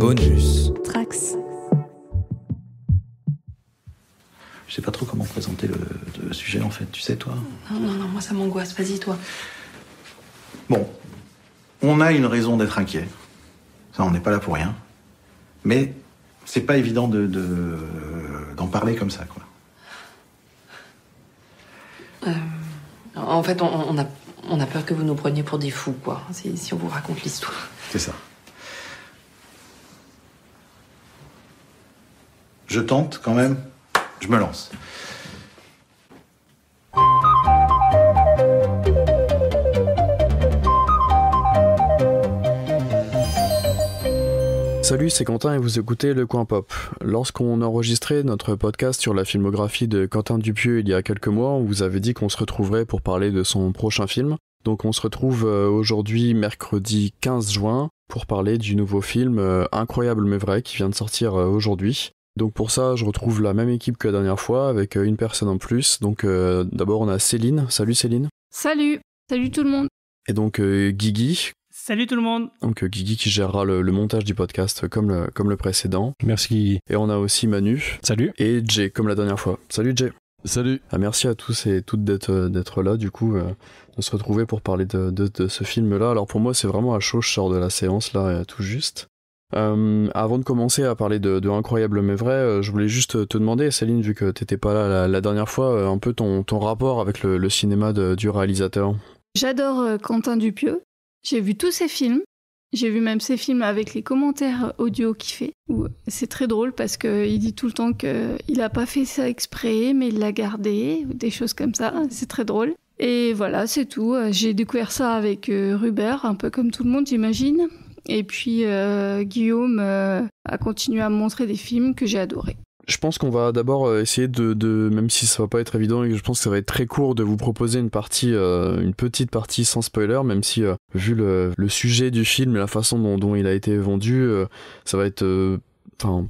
Bonus. Trax. Je sais pas trop comment présenter le, sujet en fait, tu sais toi Non, non, non, moi ça m'angoisse, vas-y toi. Bon, on a une raison d'être inquiet. Ça, on n'est pas là pour rien. Mais c'est pas évident de, d'en parler comme ça, quoi. Euh, en fait, on, a, on a peur que vous nous preniez pour des fous, quoi, si on vous raconte l'histoire. C'est ça. je tente quand même, je me lance. Salut, c'est Quentin et vous écoutez Le Coin Pop. Lorsqu'on enregistrait notre podcast sur la filmographie de Quentin Dupieux il y a quelques mois, on vous avait dit qu'on se retrouverait pour parler de son prochain film. Donc on se retrouve euh, aujourd'hui mercredi 15 juin pour parler du nouveau film euh, Incroyable mais vrai qui vient de sortir euh, aujourd'hui. Donc pour ça, je retrouve la même équipe que la dernière fois avec euh, une personne en plus. Donc euh, d'abord, on a Céline. Salut Céline. Salut. Salut tout le monde. Et donc euh, Guigui. Salut tout le monde. Donc Guigui qui gérera le, montage du podcast comme le, comme le précédent. Merci Guigui. Et on a aussi Manu. Salut. Et Jay comme la dernière fois. Salut Jay. Salut. Ah, merci à tous et toutes d'être là, du coup, de se retrouver pour parler de, de ce film-là. Alors pour moi, c'est vraiment à chaud, je sors de la séance là, tout juste. Euh, avant de commencer à parler de, Incroyable mais vrai, euh, je voulais juste te demander, Céline, vu que t'étais pas là la, dernière fois, euh, un peu ton, rapport avec le, cinéma du réalisateur. J'adore Quentin Dupieux. J'ai vu tous ses films. J'ai vu même ses films avec les commentaires audio qu'il fait. C'est très drôle parce qu'il dit tout le temps qu'il n'a pas fait ça exprès, mais il l'a gardé, des choses comme ça. C'est très drôle. Et voilà, c'est tout. J'ai découvert ça avec Rubert, un peu comme tout le monde, j'imagine. Et puis euh, Guillaume euh, a continué à me montrer des films que j'ai adorés. Je pense qu'on va d'abord euh, essayer de, même si ça va pas être évident et que je pense que ça va être très court, de vous proposer une partie, une petite partie sans spoiler, même si vu le, sujet du film et la façon dont, il a été vendu, ça va être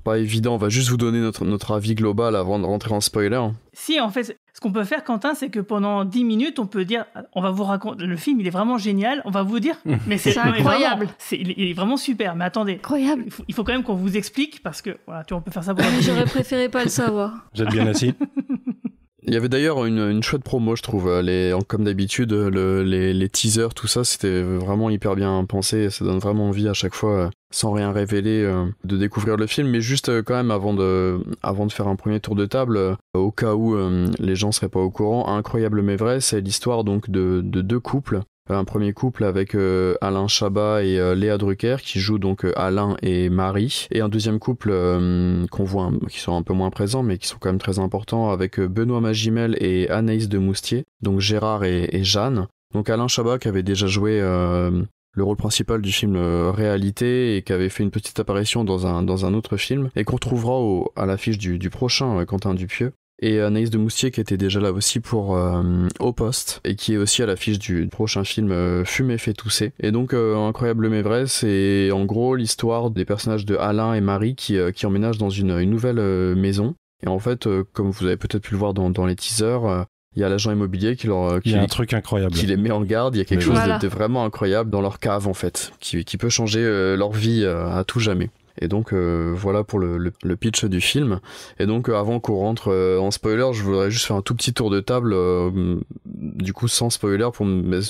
pas évident. On va juste vous donner notre, notre avis global avant de rentrer en spoiler. Si, en fait, ce qu'on peut faire, Quentin, c'est que pendant 10 minutes, on peut dire, on va vous raconter, le film, il est vraiment génial, on va vous dire, mmh. mais c'est incroyable. il est vraiment super, mais attendez. Incroyable. Il faut, quand même qu'on vous explique, parce que, voilà, tu vois, on peut faire ça pour J'aurais préféré pas le savoir. Vous êtes bien assis Il y avait d'ailleurs une, chouette promo, je trouve. Les, comme d'habitude, les, teasers, tout ça, c'était vraiment hyper bien pensé. ça donne vraiment envie à chaque fois, euh, sans rien révéler, euh, de découvrir le film. Mais juste euh, quand même, avant de, avant de faire un premier tour de table, au cas où les gens seraient pas au courant, incroyable mais vrai, c'est l'histoire donc de deux couples un premier couple avec euh, Alain Chabat et euh, Léa Drucker qui jouent donc euh, Alain et Marie et un deuxième couple qu'on voit qui sont un peu moins présents mais qui sont quand même très importants avec Benoît Magimel et Anaïs de Moustier donc Gérard et, Jeanne donc Alain Chabat qui avait déjà joué le rôle principal du film Réalité et qui avait fait une petite apparition dans un, dans un autre film et qu'on retrouvera à l'affiche du, prochain Quentin Dupieux et Anaïs de Moustier qui était déjà là aussi pour euh, Au Poste et qui est aussi à l'affiche du prochain film euh, Fumé fait tousser. Et donc euh, Incroyable mais vrai, c'est en gros l'histoire des personnages de Alain et Marie qui, qui emménagent dans une, nouvelle maison. Et en fait, comme vous avez peut-être pu le voir dans, les teasers, il y a l'agent immobilier qui leur qui, un truc incroyable qui les met en garde il y a quelque chose de, vraiment incroyable dans leur cave en fait qui, peut changer leur vie à tout jamais et donc euh, voilà pour le, pitch du film. Et donc euh, avant qu'on rentre euh, en spoiler, je voudrais juste faire un tout petit tour de table, du coup sans spoiler, pour,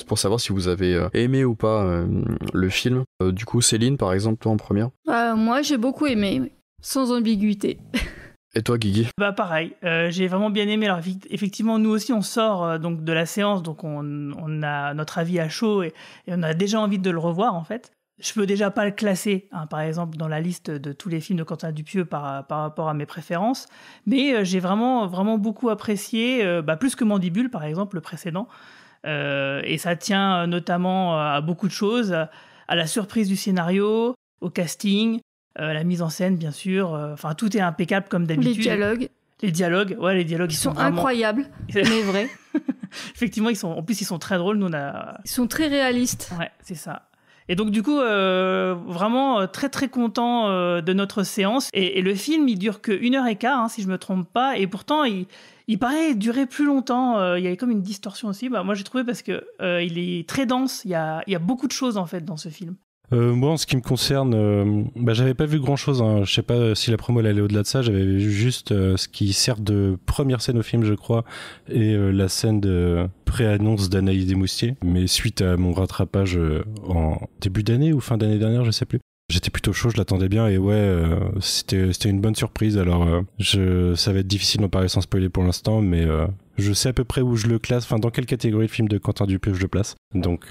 pour savoir si vous avez aimé ou pas le film. du coup Céline par exemple, toi en première Moi j'ai beaucoup aimé, sans ambiguïté. Et toi, Guigui Bah pareil, j'ai vraiment bien aimé. Alors effectivement, nous aussi, on sort donc de la séance, donc on, a notre avis à chaud et, on a déjà envie de le revoir en fait je peux déjà pas le classer, hein, par exemple, dans la liste de tous les films de Quentin Dupieux par, par rapport à mes préférences. Mais euh, j'ai vraiment, vraiment beaucoup apprécié, euh, bah, plus que Mandibule, par exemple, le précédent. Euh, et ça tient notamment à beaucoup de choses, à, la surprise du scénario, au casting, à la mise en scène, bien sûr. Enfin, tout est impeccable comme d'habitude. Les dialogues. Les dialogues, ouais, les dialogues. Ils, sont, incroyables, mais vrai. Effectivement, ils sont, en plus, ils sont très drôles. Nous, on a... Ils sont très réalistes. Ouais, c'est ça. Et donc du coup, euh, vraiment euh, très très content euh, de notre séance. Et, le film, il dure que heure et quart, hein, si je me trompe pas. Et pourtant, il, il paraît durer plus longtemps. il y avait comme une distorsion aussi. Bah, moi, j'ai trouvé parce que il est très dense. Il y, a, il y a beaucoup de choses en fait dans ce film. Euh, moi, en ce qui me concerne, euh, bah, j'avais pas vu grand chose. Hein. Je sais pas si la promo elle allait au-delà de ça. J'avais vu juste euh, ce qui sert de première scène au film, je crois, et euh, la scène de pré-annonce d'Anaïs Desmoustiers. Mais suite à mon rattrapage en début d'année ou fin d'année dernière, je sais plus, j'étais plutôt chaud, je l'attendais bien et ouais, euh, c'était une bonne surprise. Alors euh, je ça va être difficile d'en parler sans spoiler pour l'instant, mais euh, je sais à peu près où je le classe, enfin dans quelle catégorie de film de Quentin Dupieux je le place. Donc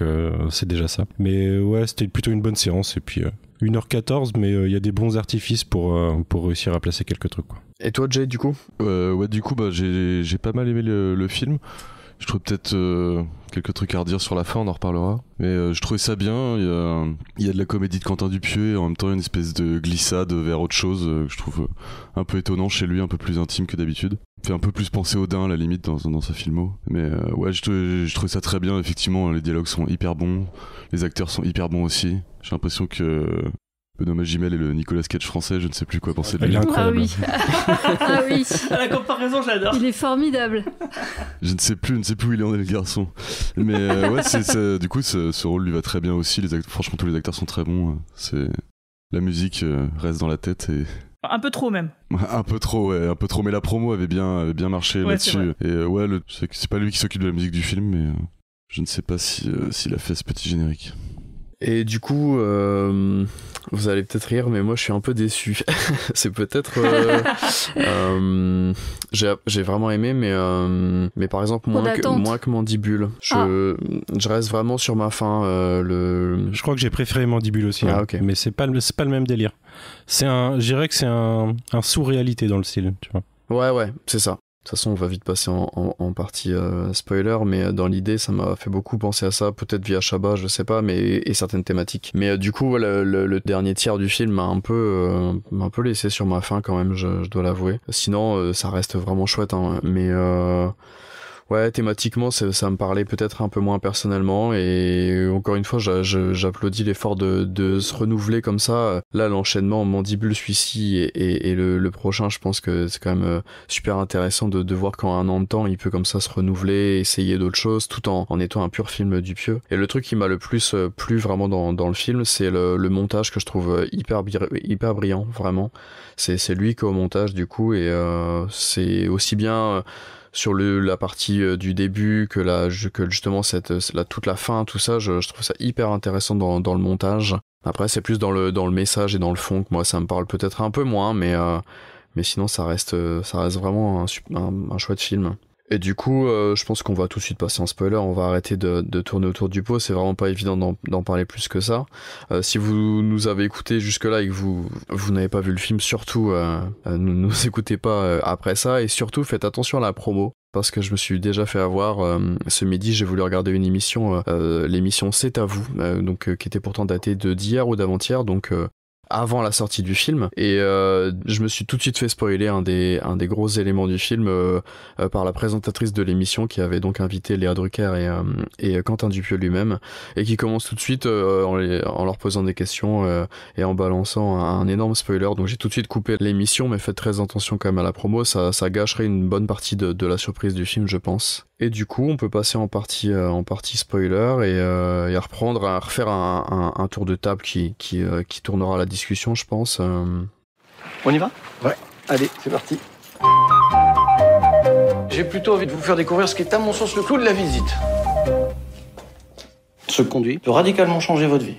c'est déjà ça. Mais ouais, c'était plutôt une bonne séance et puis 1h14 mais il y a des bons artifices pour pour réussir à placer quelques trucs Et toi Jay du coup Ouais, du coup bah j'ai pas mal aimé le, le film. Je trouve peut-être quelques trucs à redire sur la fin, on en reparlera. Mais euh, je trouvais ça bien. Il y, a, de la comédie de Quentin Dupieux et en même temps, une espèce de glissade vers autre chose euh, que je trouve euh, un peu étonnant chez lui, un peu plus intime que d'habitude. Fait un peu plus penser au Dain, à la limite, dans, dans sa filmo. Mais ouais, je, je trouvais ça très bien. Effectivement, hein, les dialogues sont hyper bons. Les acteurs sont hyper bons aussi. J'ai l'impression que Benoît Gimel et le Nicolas Cage français, je ne sais plus quoi penser de lui. Ah oui. Hein. ah La comparaison, j'adore. Il est formidable. Je ne sais plus, je ne sais plus où il en est le garçon. Mais euh, ouais, du coup, ce rôle lui va très bien aussi. Les franchement, tous les acteurs sont très bons. Hein. C'est la musique euh, reste dans la tête et un peu trop même. Un peu trop, ouais, un peu trop. Mais la promo avait bien, bien marché là-dessus. Et ouais, c'est pas lui qui s'occupe de la musique du film, mais euh, je ne sais pas si s'il a fait ce petit générique. Et du coup, euh, vous allez peut-être rire, mais moi je suis un peu déçu. c'est peut-être. Euh, euh j'ai, vraiment aimé, mais, euh, mais par exemple, moins que, moins que Mandibule. Je, ah. je reste vraiment sur ma fin. Euh, le... Je crois que j'ai préféré Mandibule aussi. Ah, hein. Mais c'est pas, pas le même délire. C'est un, je dirais que c'est un, un sous-réalité dans le style, tu vois. Ouais, ouais, c'est ça. De toute façon, on va vite passer en, partie euh, spoiler, mais euh, dans l'idée, ça m'a fait beaucoup penser à ça, peut-être via Shabba, je sais pas, mais et, certaines thématiques. Mais euh, du coup, le, dernier tiers du film m'a un peu, m'a un peu laissé sur ma faim quand même, je, dois l'avouer. Sinon, ça reste vraiment chouette, hein, mais Ouais, thématiquement, ça, ça me parlait peut-être un peu moins personnellement. Et encore une fois, j'applaudis l'effort de, de, se renouveler comme ça. Là, l'enchaînement mandibule, celui et, le, prochain, je pense que c'est quand même euh, super intéressant de, de voir qu'en un an de temps, il peut comme ça se renouveler, essayer d'autres choses, tout en, en étant un pur film du pieu. Et le truc qui m'a le plus euh, plu vraiment dans, dans le film, c'est le, le, montage que je trouve euh, hyper, hyper brillant, vraiment. C'est lui qui au montage, du coup, et c'est aussi bien sur le, la partie euh, du début, que, la, que justement cette, euh, toute la fin, tout ça, je, trouve ça hyper intéressant dans, dans le montage. Après, c'est plus dans le, dans le message et dans le fond que moi ça me parle peut-être un peu moins, mais, euh, mais sinon ça reste, ça reste vraiment un, un, un chouette film. Et du coup, euh, je pense qu'on va tout de suite passer en spoiler. On va arrêter de, tourner autour du pot. C'est vraiment pas évident d'en parler plus que ça. Euh, si vous nous avez écouté jusque-là et que vous, vous n'avez pas vu le film, surtout, euh, ne nous, écoutez pas après ça. Et surtout, faites attention à la promo. Parce que je me suis déjà fait avoir ce midi, j'ai voulu regarder une émission, l'émission C'est à vous, donc qui était pourtant datée de d'hier ou d'avant-hier, donc avant la sortie du film. Et euh, je me suis tout de suite fait spoiler un des, un des gros éléments du film euh, euh, par la présentatrice de l'émission qui avait donc invité Léa Drucker et, et Quentin Dupieux lui-même et qui commence tout de suite en, en, leur posant des questions et en balançant un, énorme spoiler. Donc j'ai tout de suite coupé l'émission, mais faites très attention quand même à la promo, ça, ça gâcherait une bonne partie de, de la surprise du film, je pense. Et du coup, on peut passer en partie, en partie spoiler et, à reprendre, à refaire un, un, un tour de table qui, qui, qui tournera la discussion je pense. Euh. On y va Ouais. Allez, c'est parti. J'ai plutôt envie de vous faire découvrir ce qui est à mon sens le clou de la visite. Ce conduit peut radicalement changer votre vie.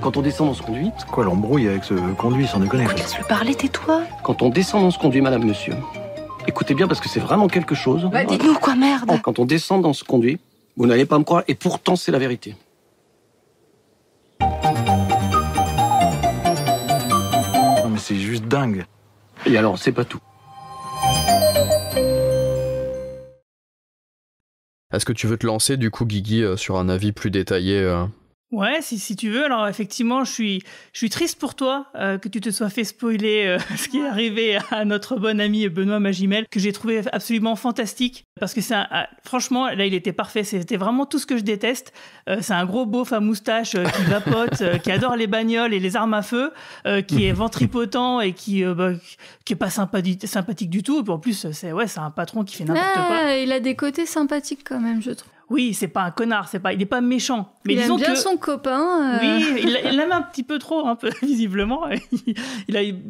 Quand on descend dans ce conduit... quoi l'embrouille avec ce conduit, sans déconner laisse-le parler, tais-toi. Quand on descend dans ce conduit, madame, monsieur, écoutez bien parce que c'est vraiment quelque chose. Bah, dites-nous quoi, merde oh, Quand on descend dans ce conduit, vous n'allez pas me croire, et pourtant c'est la vérité. dingue. Et alors, c'est pas tout. Est-ce que tu veux te lancer, du coup, Guigui, euh, sur un avis plus détaillé euh Ouais, si, si tu veux. Alors effectivement, je suis, je suis triste pour toi euh, que tu te sois fait spoiler euh, ce qui est arrivé à notre bon ami Benoît Magimel, que j'ai trouvé absolument fantastique. Parce que c'est ah, franchement, là, il était parfait. C'était vraiment tout ce que je déteste. Euh, c'est un gros beauf à moustache qui vapote, qui adore les bagnoles et les armes à feu, qui est ventripotent et qui, bah, qui est pas sympathique, du tout. Et puis en plus, c'est ouais, c'est un patron qui fait n'importe ah, quoi. Il a des côtés sympathiques quand même, je trouve oui, c'est pas un connard, c'est pas, il n'est pas méchant. Mais il aime bien son copain. Euh. Oui, il l'aime un petit peu trop, un peu visiblement.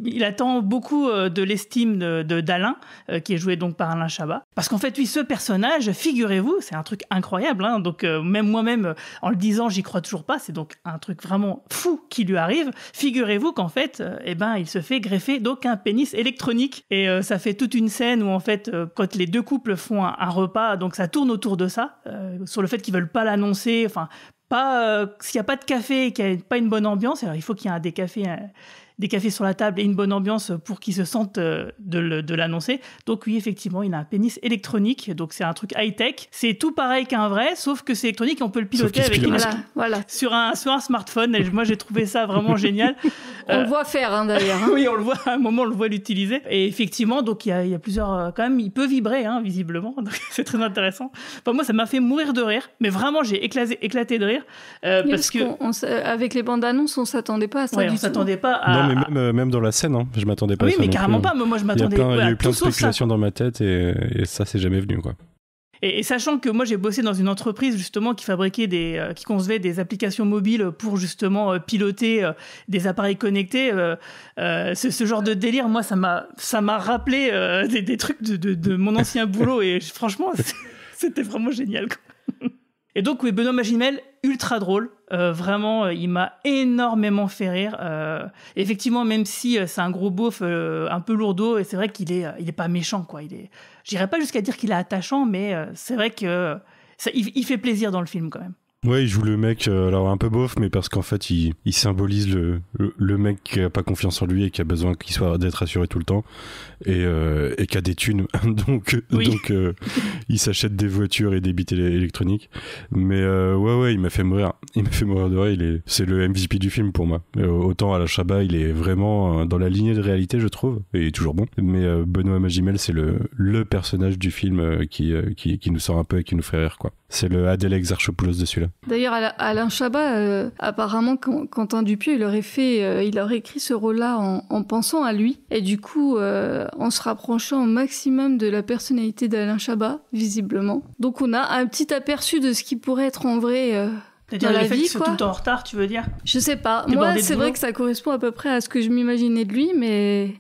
Il, attend beaucoup euh, de l'estime de d'Alain, euh, qui est joué donc par Alain Chabat. Parce qu'en fait, oui, ce personnage, figurez-vous, c'est un truc incroyable. Hein. donc même moi-même, en le disant, j'y crois toujours pas. C'est donc un truc vraiment fou qui lui arrive. Figurez-vous qu'en fait, eh ben, il se fait greffer d'aucun pénis électronique. Et ça fait toute une scène où en fait, quand les deux couples font un, repas, donc ça tourne autour de ça. Euh, sur le fait qu'ils veulent pas l'annoncer. Enfin, pas euh, s'il n'y a pas de café et qu'il n'y a pas une bonne ambiance, alors il faut qu'il y ait un des cafés euh, des cafés sur la table et une bonne ambiance pour qu'ils se sentent euh, de l'annoncer. Donc oui, effectivement, il a un pénis électronique. Donc c'est un truc high-tech. C'est tout pareil qu'un vrai, sauf que c'est électronique et on peut le piloter avec voilà, Sur, un, smartphone. Et moi, j'ai trouvé ça vraiment génial. Euh, on le voit faire, hein, d'ailleurs. Hein. oui, on le voit. À un moment, on le voit l'utiliser. Et effectivement, donc il y a, plusieurs... Euh, quand même, il peut vibrer, hein, visiblement. c'est très intéressant. pour moi, ça m'a fait mourir de rire. Mais vraiment, j'ai éclaté, de rire. parce, que... avec les bandes annonces, on s'attendait pas à ça. on s'attendait pas à même, bah, euh, même, dans la scène, hein, je m'attendais pas oui, à ça. Oui, mais carrément hein. pas. moi, je m'attendais. Il y a plein, eu plein de spéculations dans ma tête et, ça, c'est jamais venu, quoi. Et, sachant que moi j'ai bossé dans une entreprise justement qui fabriquait des, euh, qui concevait des applications mobiles pour justement euh, piloter des appareils connectés, ce, genre de délire, moi ça m'a, ça m'a rappelé des, trucs de, de, mon ancien boulot et franchement c'était vraiment génial. Et donc, oui, Benoît Magimel, ultra drôle. Euh, vraiment, euh, il m'a énormément fait rire. Euh, effectivement, même si c'est un gros beauf, un peu lourdeau, et c'est vrai qu'il est, il est pas méchant, quoi. Il est, j'irais pas jusqu'à dire qu'il est attachant, mais c'est vrai que ça, il, fait plaisir dans le film quand même. Ouais, il joue le mec, euh, alors un peu bof, mais parce qu'en fait, il, symbolise le, le, mec qui a pas confiance en lui et qui a besoin qu'il soit d'être assuré tout le temps et, euh, et qui a des thunes. donc, donc euh, il s'achète des voitures et des bits électroniques. Mais euh, ouais, ouais, il m'a fait mourir. Il m'a fait mourir de rire. Il c'est le MVP du film pour moi. Euh, autant à la Chabat, il est vraiment dans la lignée de réalité, je trouve, et est toujours bon. Mais Benoît Magimel, c'est le, le personnage du film qui, qui, qui nous sort un peu et qui nous fait rire, quoi. C'est le Adélex Exarchopoulos dessus là D'ailleurs, Alain Chabat, euh, apparemment, Quentin Dupieux, il aurait fait, euh, il aurait écrit ce rôle-là en, pensant à lui. Et du coup, euh, en se rapprochant au maximum de la personnalité d'Alain Chabat, visiblement. Donc, on a un petit aperçu de ce qui pourrait être en vrai. C'est-à-dire le fait vie, tout en retard, tu veux dire Je sais pas. Moi, c'est vrai que ça correspond à peu près à ce que je m'imaginais de lui, mais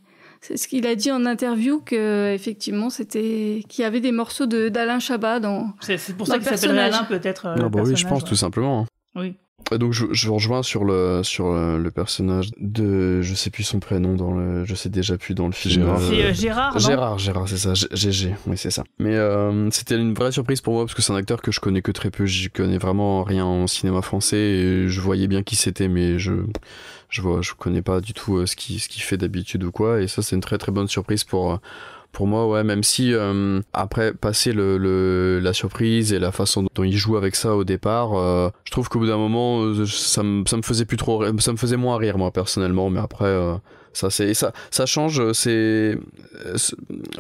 c'est ce qu'il a dit en interview que effectivement c'était qu'il y avait des morceaux de d'Alain Chabat dans. C'est pour ça qu'il s'appelle Alain peut-être. Euh, bah oui, je pense tout simplement. Oui. Euh, donc je, je rejoins sur le sur euh, le personnage de je sais plus son prénom dans le je sais déjà plus dans le film Gérard euh, Gérard, Gérard c'est ça GG oui c'est ça mais c'était une vraie surprise pour moi parce que c'est un acteur que je connais que très peu j'y connais vraiment rien en cinéma français et je voyais bien qui c'était mais je je vois je connais pas du tout ce qui ce qu'il fait d'habitude ou quoi et ça c'est une très très bonne surprise pour pour moi, ouais, même si euh, après, passer le, la surprise et la façon dont il joue avec ça au départ, euh, je trouve qu'au bout d'un moment, euh, ça me, faisait plus trop, ça me faisait moins rire, moi, personnellement, mais après, ça, c'est, ça, ça change, c'est,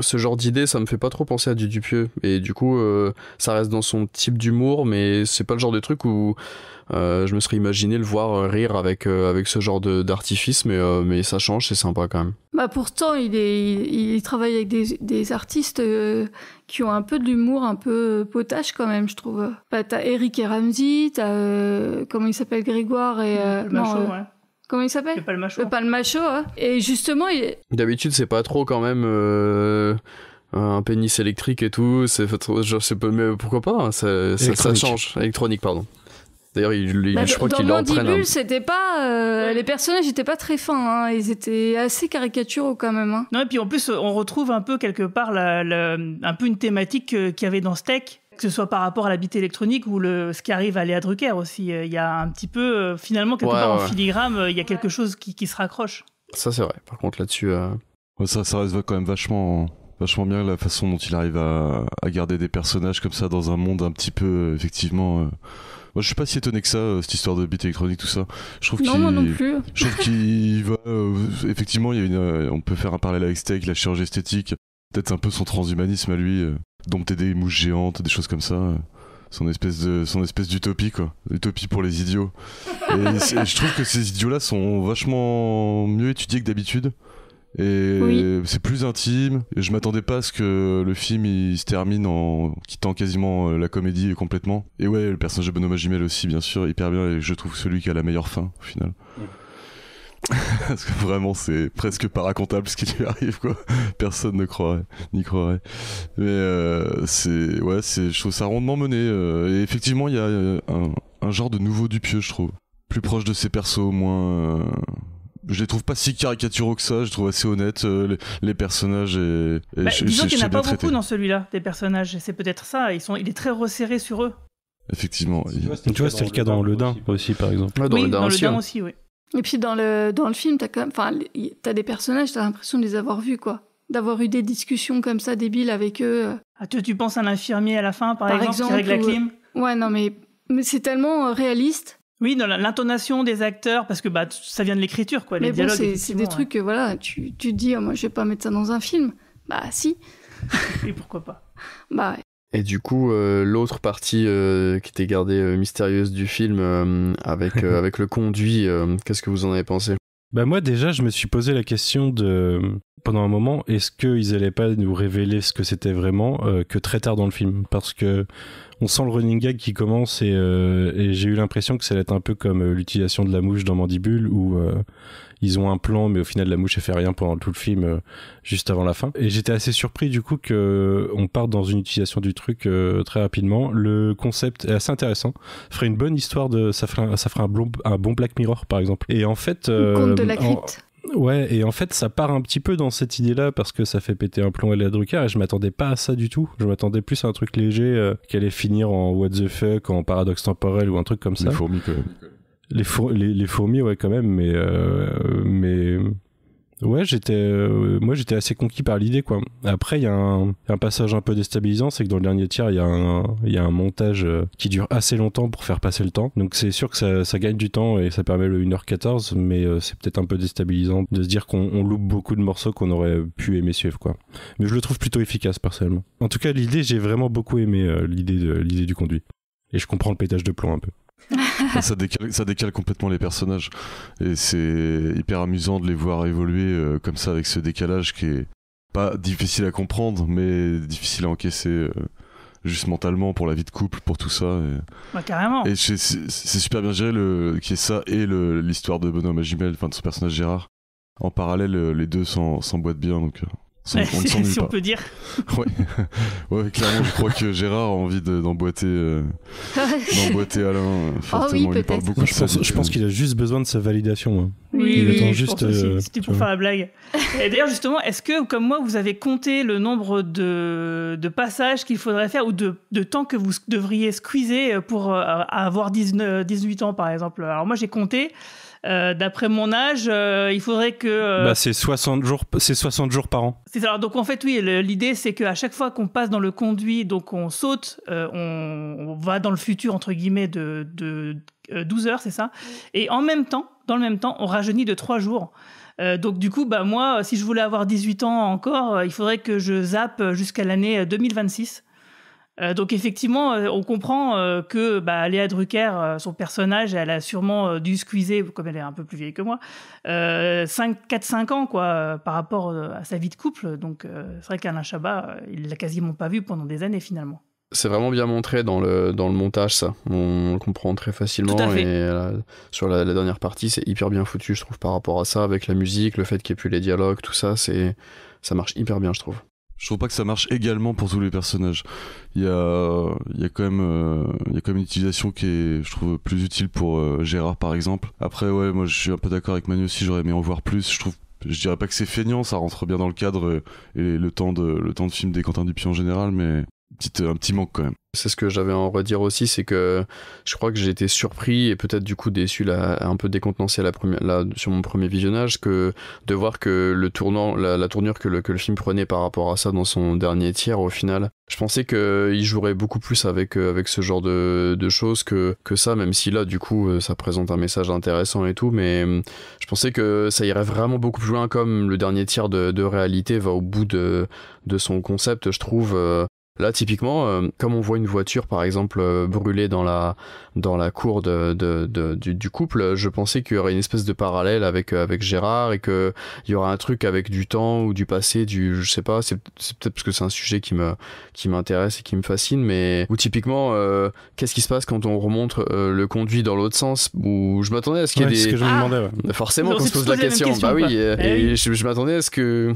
ce genre d'idée, ça me fait pas trop penser à du Dupieux, et du coup, ça reste dans son type d'humour, mais c'est pas le genre de truc où, euh, je me serais imaginé le voir euh, rire avec, euh, avec ce genre d'artifice, mais, mais ça change, c'est sympa quand même. Bah pourtant, il, est, il, travaille avec des, des artistes qui ont un peu de l'humour, un peu potache quand même, je trouve. Bah, t'as Eric et Ramsey, t'as comment il s'appelle Grégoire et ouais. Comment il s'appelle Le Palmacho. Le Palmacho, hein. Et justement, il... d'habitude c'est pas trop quand même un pénis électrique et tout. C'est je sais pas, mais pourquoi pas hein, ça, ça, ça change électronique, pardon. D'ailleurs, bah, je crois qu'il Dans c'était pas euh, les personnages n'étaient pas très fins, hein. ils étaient assez caricaturaux quand même. Hein. Non et puis en plus, on retrouve un peu quelque part un peu une thématique euh, qu'il y avait dans Steak, que ce soit par rapport à la électronique ou le, ce qui arrive à Léa Drucker aussi. Euh, il y a un petit peu, finalement, quelque part en filigrane, il y a quelque chose qui, se raccroche. Ça, c'est vrai. Par contre, là-dessus. ça, ça reste quand même vachement, vachement bien la façon dont il arrive à, garder des personnages comme ça dans un monde un petit peu, effectivement. Moi, je suis pas si étonné que ça, euh, cette histoire de beat électronique, tout ça. Je trouve non, moi non plus. Je trouve qu'il va. Euh, effectivement, il y a une, euh, on peut faire un parallèle avec Steak, la chirurgie esthétique, peut-être un peu son transhumanisme à lui, dompter des mouches géantes, des choses comme ça. Son espèce de son espèce d'utopie quoi, utopie pour les idiots. et je trouve que ces idiots-là sont vachement mieux étudiés que d'habitude et c'est plus intime. Et je m'attendais pas à ce que le film il se termine en quittant quasiment euh, la comédie complètement. Et ouais, le personnage de Benoît Gimel aussi, bien sûr, hyper bien. Et je trouve celui qui a la meilleure fin au final. Parce que vraiment, c'est presque pas racontable ce qui lui arrive, quoi. Personne ne croirait, n'y croirait. Mais euh, c'est, ouais, c'est, je trouve ça rondement mené. Euh. et effectivement, il y a un, genre de nouveau Dupieux, je trouve. Plus proche de ses persos, moins, je les trouve pas si caricaturaux que ça, je trouve assez honnête euh, les, personnages. Et, bah, disons qu'il n'y en a pas beaucoup dans celui-là, des personnages, c'est peut-être ça, ils sont, il est très resserré sur eux. Effectivement. Tu vois, c'était le cas dans Le Dain aussi, par exemple. dans oui, le dans Le Dain hein. aussi, oui. Et puis dans le, dans le film, t'as quand des personnages, t'as l'impression de les avoir vus, quoi. D'avoir eu des discussions comme ça débiles avec eux. Euh. Ah, tu, penses à l'infirmier à la fin, par, exemple, avec la euh, clim Ouais, non, mais, mais c'est tellement réaliste oui, dans l'intonation des acteurs, parce que bah, ça vient de l'écriture, quoi. les C'est des trucs que voilà, tu, te dis, oh, moi je vais pas mettre ça dans un film. Bah si. Et pourquoi pas Bah. Et du coup, euh, l'autre partie euh, qui était gardée euh, mystérieuse du film, avec, avec le conduit, qu'est-ce que vous en avez pensé Bah moi déjà, je me suis posé la question de pendant un moment, est-ce qu'ils n'allaient pas nous révéler ce que c'était vraiment euh, que très tard dans le film Parce que on sent le running gag qui commence et, euh, et j'ai eu l'impression que ça allait être un peu comme euh, l'utilisation de la mouche dans Mandibule où ils ont un plan mais au final la mouche elle fait rien pendant tout le film juste avant la fin. Et j'étais assez surpris du coup que on part dans une utilisation du truc très rapidement. Le concept est assez intéressant. Ça ferait une bonne histoire de ça ferait un, un, bon, un bon Black Mirror par exemple. Et en fait, le conte de la crypte. Ouais, et en fait, ça part un petit peu dans cette idée-là parce que ça fait péter un plomb à la Drucker et je m'attendais pas à ça du tout. Je m'attendais plus à un truc léger euh, qui allait finir en what the fuck, en paradoxe temporel ou un truc comme ça. Les fourmis, quand même. Les, les, les fourmis, ouais, quand même, mais, euh, mais Ouais, j'étais, euh, moi j'étais assez conquis par l'idée quoi. Après, il y a un, passage un peu déstabilisant, c'est que dans le dernier tiers, il y a un, un montage euh, qui dure assez longtemps pour faire passer le temps. Donc c'est sûr que ça, gagne du temps et ça permet le 1h14, mais euh, c'est peut-être un peu déstabilisant de se dire qu'on loupe beaucoup de morceaux qu'on aurait pu aimer suivre quoi. Mais je le trouve plutôt efficace personnellement. En tout cas, l'idée, j'ai vraiment beaucoup aimé l'idée de l'idée du conduit. Et je comprends le pétage de plomb un peu. ça, décale, complètement les personnages. Et c'est hyper amusant de les voir évoluer euh, comme ça avec ce décalage qui est pas difficile à comprendre, mais difficile à encaisser euh, juste mentalement pour la vie de couple, pour tout ça. Et... carrément. Et c'est super bien géré le, qui est ça et l'histoire de Bonhomme Magimel enfin de son personnage Gérard. En parallèle, euh, les deux s'emboîtent bien. Donc, si on peut dire. Ouais. clairement, je crois que Gérard a envie d'emboîter, de, d'emboîter Alain. je, pense, qu'il a juste besoin de sa validation. Hein. Oui, oui, juste. Euh, C'était pour faire la blague. Et d'ailleurs, justement, est-ce que, comme moi, vous avez compté le nombre de, passages qu'il faudrait faire ou de, temps que vous devriez squeezer euh, pour euh, avoir 18 ans, par exemple Alors, moi, j'ai compté. Euh, d'après mon âge, euh, il faudrait que. Euh, bah, c'est 60 jours, par an. C'est ça. donc en fait oui, l'idée c'est qu'à chaque fois qu'on passe dans le conduit, donc on saute, on, va dans le futur entre guillemets de, de 12 heures, c'est ça. Et en même temps, dans le même temps, on rajeunit de 3 jours. donc du coup, bah moi, si je voulais avoir 18 ans encore, il faudrait que je zappe jusqu'à l'année 2026. Euh, donc effectivement, euh, on comprend euh, que bah, Léa Drucker, son personnage, elle a sûrement dû squeezer, comme elle est un peu plus vieille que moi, 4-5 ans quoi, par rapport à sa vie de couple. Donc c'est vrai qu'Alain Chabat, il l'a quasiment pas vu pendant des années finalement. C'est vraiment bien montré dans le, dans le montage, ça. On le comprend très facilement. Et sur la, dernière partie, c'est hyper bien foutu, je trouve, par rapport à ça, avec la musique, le fait qu'il n'y ait plus les dialogues, tout ça, c'est ça marche hyper bien, je trouve je trouve pas que ça marche également pour tous les personnages. Il y a, il y a quand même, euh, il y a quand même une utilisation qui est, je trouve, plus utile pour euh, Gérard par exemple. Après, ouais, moi je suis un peu d'accord avec Manu aussi. J'aurais aimé en voir plus. Je trouve, je dirais pas que c'est feignant, ça rentre bien dans le cadre et, le temps de, le temps de film des Quentin Dupuis en général, mais euh, un petit manque quand même. C'est ce que j'avais à en redire aussi, c'est que je crois que j'ai été surpris et peut-être du coup déçu, là, un peu décontenancé la première, là, sur mon premier visionnage, que de voir que le tournant, la, tournure que le, que le, film prenait par rapport à ça dans son dernier tiers au final. Je pensais qu'il euh, jouerait beaucoup plus avec, euh, avec ce genre de, de choses que, que ça, même si là du coup ça présente un message intéressant et tout, mais je pensais que ça irait vraiment beaucoup plus loin comme le dernier tiers de, de réalité va au bout de, de son concept, je trouve. Là, typiquement, euh, comme on voit une voiture, par exemple, euh, brûlée dans la, dans la cour de, du, couple, je pensais qu'il y aurait une espèce de parallèle avec, euh, avec Gérard et qu'il y aurait un truc avec du temps ou du passé, du, je sais pas, c'est peut-être parce que c'est un sujet qui me, qui m'intéresse et qui me fascine, mais, ou typiquement, euh, qu'est-ce qui se passe quand on remonte le conduit dans l'autre sens, Ou je m'attendais à ce qu'il y ait des. Ce que je me demandais, Forcément, qu'on se pose la question. bah oui, eh et, je m'attendais à ce que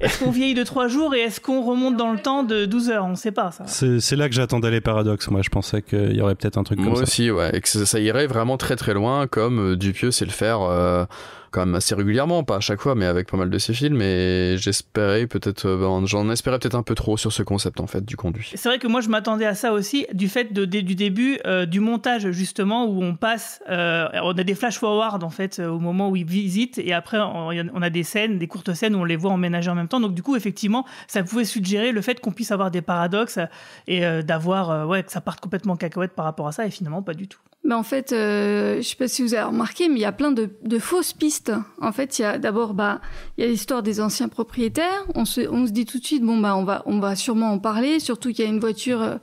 est-ce qu'on vieillit de 3 jours et est-ce qu'on remonte dans le temps de 12 heures On ne sait pas ça. C'est là que j'attendais les paradoxes. Moi, je pensais qu'il y aurait peut-être un truc comme ça. Moi aussi, ouais. Et que ça, irait vraiment très très loin, comme euh, Dupieux sait le faire. Euh, quand même assez régulièrement, pas à chaque fois, mais avec pas mal de ces films. Et j'espérais peut-être, euh, ben, j'en espérais peut-être un peu trop sur ce concept en fait du conduit. C'est vrai que moi je m'attendais à ça aussi, du fait de, du début, euh, du montage justement où on passe, euh, on a des flash forward en fait au moment où ils visitent et après on, a des scènes, des courtes scènes où on les voit emménager en même temps. Donc du coup effectivement ça pouvait suggérer le fait qu'on puisse avoir des paradoxes et d'avoir ouais que ça parte complètement cacahuète par rapport à ça et finalement pas du tout. Mais en fait, euh, je ne sais pas si vous avez remarqué, mais il y a plein de, de fausses pistes. En fait, il y a d'abord bah, il y a l'histoire des anciens propriétaires. On se, on se dit tout de suite, bon, bah, on, va, on va sûrement en parler, surtout qu'il y a une voiture, euh,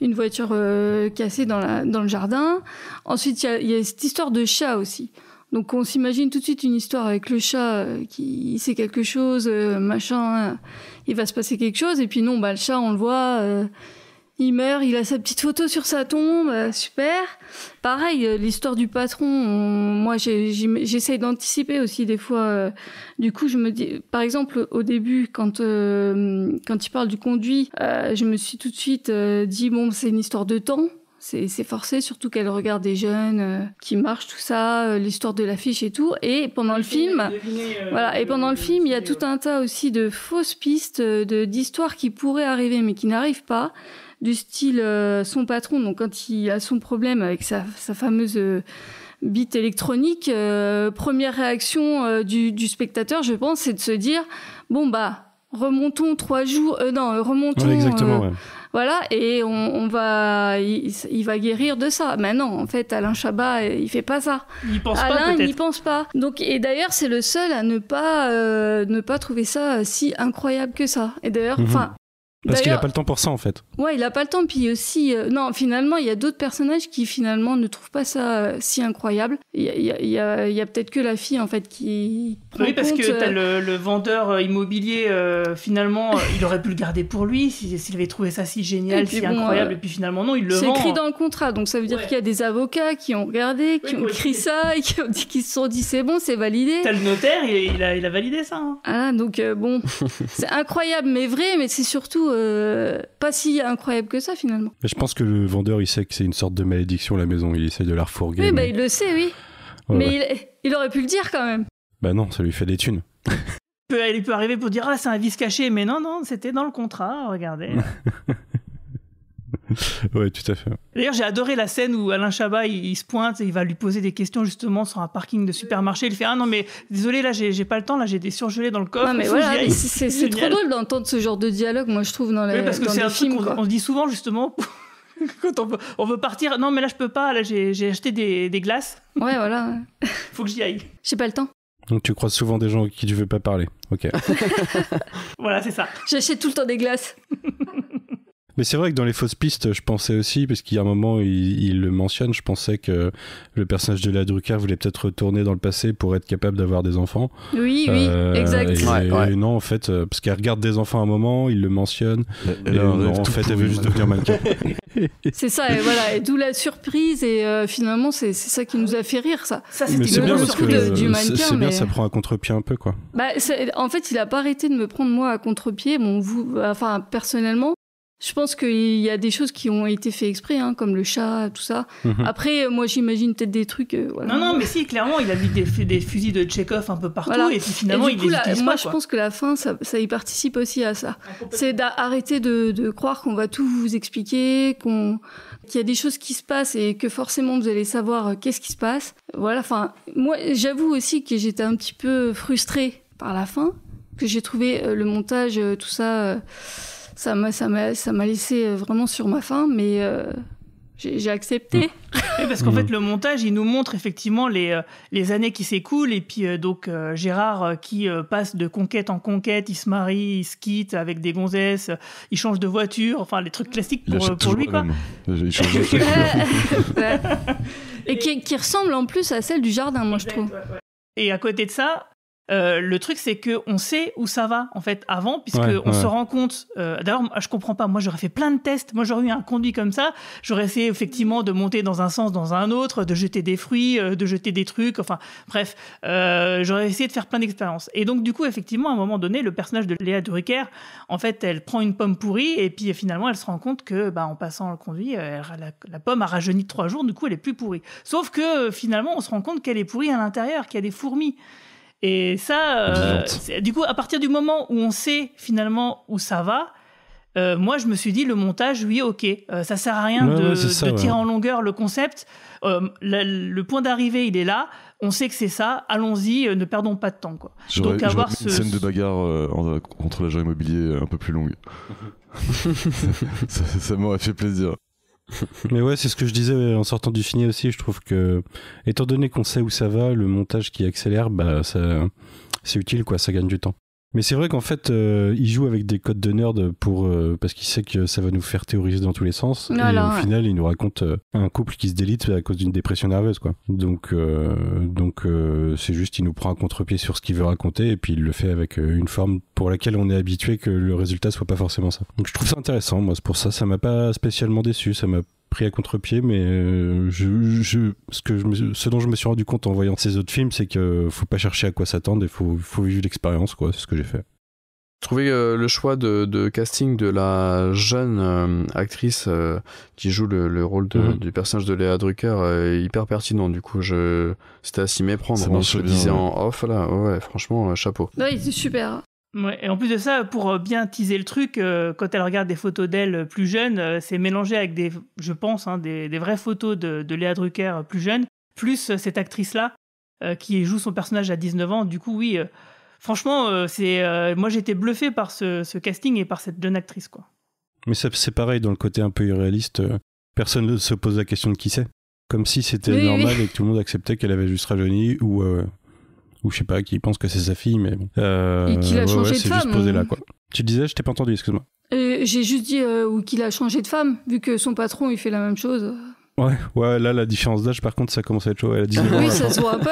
une voiture euh, cassée dans, la, dans le jardin. Ensuite, il y, a, cette histoire de chat aussi. Donc on s'imagine tout de suite une histoire avec le chat qui sait quelque chose, machin, il va se passer quelque chose, et puis non, bah, le chat, on le voit, il meurt, il a sa petite photo sur sa tombe, euh, super. Pareil, euh, l'histoire du patron, moi j'essaye d'anticiper aussi des fois. Euh, du coup, je me dis, par exemple, au début, quand quand il parle du conduit, je me suis tout de suite dit bon, c'est une histoire de temps. C'est forcé, surtout qu'elle regarde des jeunes qui marchent, tout ça, l'histoire de l'affiche et tout. Et pendant le film, voilà. Et pendant le film, il y a tout un tas aussi de fausses pistes, d'histoires qui pourraient arriver mais qui n'arrivent pas du style euh, son patron, donc quand il a son problème avec sa, fameuse euh, bite électronique, euh, première réaction du, spectateur, je pense, c'est de se dire bon bah remontons trois jours, non remontons. exactement, Voilà, et on, va, il, va guérir de ça. Mais non, en fait, Alain Chabat, il fait pas ça. Il pense Alain, pas. il n'y pense pas. Donc, et d'ailleurs, c'est le seul à ne pas, ne pas trouver ça si incroyable que ça. Et d'ailleurs, mhm. enfin, parce qu'il n'a pas le temps pour ça en fait. Ouais, il n'a pas le temps. Puis aussi, euh, non, finalement, il y a d'autres personnages qui finalement ne trouvent pas ça euh, si incroyable. Il y a, peut-être que la fille en fait qui. Oui, parce que t'as euh, le, vendeur immobilier, finalement, il aurait pu le garder pour lui s'il avait trouvé ça si génial, si incroyable. et puis finalement, non, il le vend. C'est écrit dans le contrat, donc ça veut dire qu'il y a des avocats qui ont regardé, qui ont écrit ça et qui, dit, se sont dit c'est bon, c'est validé. T'as le notaire, il, il, a, validé ça. Hein. Ah, donc bon, c'est incroyable mais vrai, mais c'est surtout euh, pas si incroyable que ça finalement. je pense que le vendeur il sait que c'est une sorte de malédiction la maison, il essaie de la refourguer. Oui, bah, mais... bah, il le sait, oui. mais Il, il, aurait pu le dire quand même. Bah non, ça lui fait des thunes. il peut arriver pour dire ah c'est un vice caché, mais non non c'était dans le contrat, regardez. ouais, tout à fait. D'ailleurs, j'ai adoré la scène où Alain Chabat, il, se pointe et il va lui poser des questions justement sur un parking de supermarché. Il fait Ah non, mais désolé, là, j'ai pas le temps, là, j'ai des surgelés dans le coffre. c'est trop drôle d'entendre ce genre de dialogue, moi, je trouve, dans les, parce que c'est un film. on, se dit souvent justement. quand on veut, on veut, partir, non mais là je peux pas, là j'ai acheté des, glaces. Ouais voilà. Faut que j'y aille. J'ai pas le temps. Donc tu croises souvent des gens qui tu veux pas parler. Ok. voilà c'est ça. J'achète tout le temps des glaces. Mais c'est vrai que dans les fausses pistes, je pensais aussi, parce qu'il y a un moment, il, le mentionne, je pensais que le personnage de la Drucker voulait peut-être retourner dans le passé pour être capable d'avoir des enfants. Oui, oui, euh, exact. non, en fait, euh, parce qu'elle regarde des enfants à un moment, il le mentionne. Et, en fait, elle veut juste devenir mannequin. c'est ça, et voilà, et d'où la surprise, et euh, finalement, c'est ça qui nous a fait rire, ça. ça c'est bien parce que du C'est bien, ça prend un contre-pied un peu, quoi. Bah, en fait, il a pas arrêté de me prendre, moi, à contre-pied, bon, vous, enfin, personnellement, je pense qu'il y a des choses qui ont été faites exprès, hein, comme le chat, tout ça. Mhm. Après, euh, moi, j'imagine peut-être des trucs. Euh, non, non, mais si, clairement, il a mis des, fusils de Tchekhov un peu partout, et puis finalement, il les Moi, je pense que la fin, ça, y participe aussi à ça. Ah, C'est d'arrêter de, croire qu'on va tout vous expliquer, qu'il y a des choses qui se passent et que forcément vous allez savoir euh, qu'est-ce qui se passe. Voilà. Enfin, moi, j'avoue aussi que j'étais un petit peu frustrée par la fin, que j'ai trouvé le montage, tout ça ça m'a, ça m'a, ça m'a laissé euh, vraiment sur ma faim, mais euh, j'ai, accepté. Mm. parce qu'en mm. fait, le montage, il nous montre effectivement les, euh, les années qui s'écoulent. Et puis, donc, Gérard qui passe de conquête en conquête, il se marie, il se quitte avec des gonzesses, il change de voiture, enfin, les trucs classiques pour, lui, quoi. et qui, ressemble en plus à celle du jardin, moi, je trouve. Et à côté de ça, euh, le truc, c'est que on sait où ça va en fait avant, puisque on se rend compte. Euh, d'ailleurs, je comprends pas. Moi, j'aurais fait plein de tests. Moi, j'aurais eu un conduit comme ça. J'aurais essayé effectivement de monter dans un sens, dans un autre, de jeter des fruits, euh, de jeter des trucs. Enfin, bref, j'aurais essayé de faire plein d'expériences. Et donc, du coup, effectivement, à un moment donné, le personnage de Léa Drucker, en fait, elle prend une pomme pourrie et puis finalement, elle se rend compte que, bah, en passant le conduit, la, la, pomme a rajeuni de trois jours. Du coup, elle est plus pourrie. Sauf que finalement, on se rend compte qu'elle est pourrie à l'intérieur, qu'il y a des fourmis. Et ça, euh, du coup, à partir du moment où on sait finalement où ça va, euh, moi, je me suis dit, le montage, oui, ok, euh, ça sert à rien de, tirer en longueur le concept. le point d'arrivée, il est là. On sait que c'est ça. Allons-y, ne perdons pas de temps. Quoi. Donc, avoir ce... une scène de bagarre entre l'agent immobilier un peu plus longue. ça m'aurait fait plaisir. Mais ouais, c'est ce que je disais en sortant du ciné aussi. Je trouve que, étant donné qu'on sait où ça va, le montage qui accélère, bah, c'est utile, quoi. Ça gagne du temps. Mais c'est vrai qu'en fait, euh, il joue avec des codes de nerd pour, euh, parce qu'il sait que ça va nous faire théoriser dans tous les sens. et au final, il nous raconte euh, un couple qui se délite à cause d'une dépression nerveuse. quoi. Donc, donc c'est juste, il nous prend un contre-pied sur ce qu'il veut raconter et puis il le fait avec une forme pour laquelle on est habitué que le résultat soit pas forcément ça. Donc je trouve ça intéressant. Moi, c'est pour ça, ça m'a pas spécialement déçu. Ça m'a pris à contre-pied, mais euh, je, je, ce, que je ce dont je me suis rendu compte en voyant ces autres films, c'est que faut pas chercher à quoi s'attendre il faut, faut vivre l'expérience, quoi. C'est ce que j'ai fait. Je trouvais euh, le choix de, casting de la jeune euh, actrice qui joue le, rôle mhm. du personnage de Léa Drucker hyper pertinent. Du coup, je... c'était à s'y méprendre. Hein, je le disais en off, là. Ouais, franchement, chapeau. Ouais, il était super et en plus de ça, pour euh, bien teaser le truc, euh, quand elle regarde des photos d'elle euh, plus jeune, c'est mélangé avec des, je pense, hein, des, vraies photos de, Léa Drucker plus jeune, plus cette actrice-là qui joue son personnage à 19 ans. Du coup, oui, franchement, c'est, moi j'étais bluffé par ce, casting et par cette jeune actrice, quoi. Mais c'est pareil dans le côté un peu irréaliste. Personne ne se pose la question de qui c'est, comme si c'était normal et que tout le monde acceptait qu'elle avait juste rajeuni ou ou je sais pas, qui pense que c'est sa fille, mais bon. et qu'il a euh, changé de femme. Juste posé là, quoi. Tu disais, je t'ai pas entendu, excuse-moi. Euh, j'ai juste dit euh, ou qu'il a changé de femme, vu que son patron, il fait la même chose. Ouais, ouais, là, la différence d'âge, par contre, ça commence à être chaud. Elle a ans. Oui, ça se voit un peu,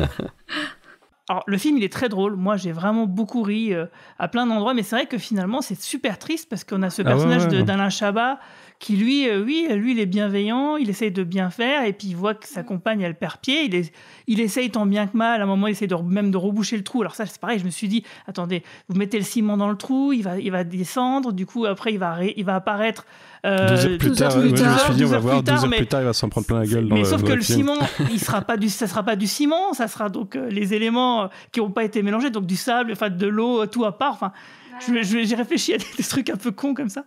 ouais. Alors, le film, il est très drôle. Moi, j'ai vraiment beaucoup ri à plein d'endroits, mais c'est vrai que finalement, c'est super triste parce qu'on a ce ah personnage de d'Alain Chabat qui lui, euh, oui, lui, il est bienveillant, il essaye de bien faire, et puis il voit que sa compagne, elle perd pied, il, il essaye tant bien que mal, à un moment, il essaye même de reboucher le trou. Alors ça, c'est pareil, je me suis dit, attendez, vous mettez le ciment dans le trou, il va, il va descendre, du coup, après, il va, il va apparaître. Euh, plus tard, je me suis dit, on va voir, heures plus tard, il va s'en prendre plein la gueule. mais sauf que le ciment, il sera pas du, ça sera pas du ciment, ça sera donc euh, les éléments qui n'ont pas été mélangés, donc du sable, enfin, de l'eau, tout à part. Enfin, j'ai réfléchi à des, des trucs un peu cons comme ça.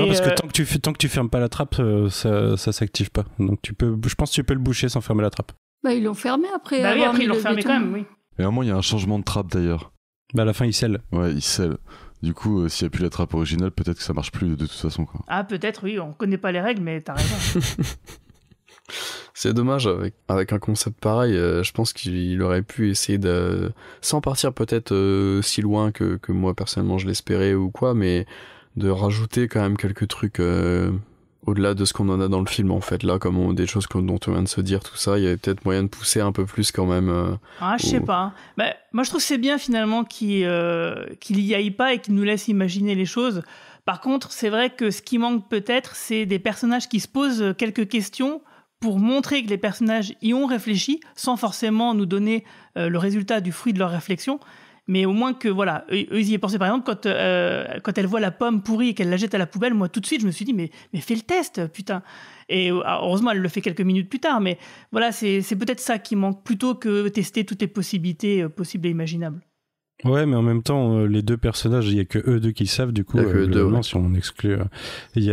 Non, parce que euh, tant que tu tant que tu fermes pas la trappe, euh, ça, ça s'active pas. Donc tu peux, je pense, que tu peux le boucher sans fermer la trappe. Bah ils l'ont fermé après. Bah oui, après ils l'ont fermé quand même, oui. Et à un il y a un changement de trappe d'ailleurs. Bah à la fin, il scelle. Ouais, il scelle. Du coup, euh, s'il n'y a plus la trappe originale, peut-être que ça marche plus de, toute façon. Quoi. Ah, peut-être, oui, on connaît pas les règles, mais t'as C'est dommage, avec, avec un concept pareil, je pense qu'il aurait pu essayer de. sans partir peut-être si loin que, que moi personnellement je l'espérais ou quoi, mais de rajouter quand même quelques trucs euh, au-delà de ce qu'on en a dans le film en fait là comme des choses dont on vient de se dire tout ça il y a peut-être moyen de pousser un peu plus quand même euh, ah je sais pas mais bah, moi je trouve que c'est bien finalement qu'il n'y euh, qu'il y aille pas et qu'il nous laisse imaginer les choses par contre c'est vrai que ce qui manque peut-être c'est des personnages qui se posent quelques questions pour montrer que les personnages y ont réfléchi sans forcément nous donner le résultat du fruit de leur réflexion mais au moins que voilà, eux, y aient pensé. Par exemple, quand euh, quand elle voit la pomme pourrie et qu'elle la jette à la poubelle, moi tout de suite je me suis dit mais mais fais le test, putain. Et euh, heureusement elle le fait quelques minutes plus tard, mais voilà c'est peut-être ça qui manque plutôt que tester toutes les possibilités euh, possibles et imaginables. Ouais, mais en même temps, euh, les deux personnages, il n'y a que eux deux qui savent, du coup, euh, non si on exclut. Euh, il y,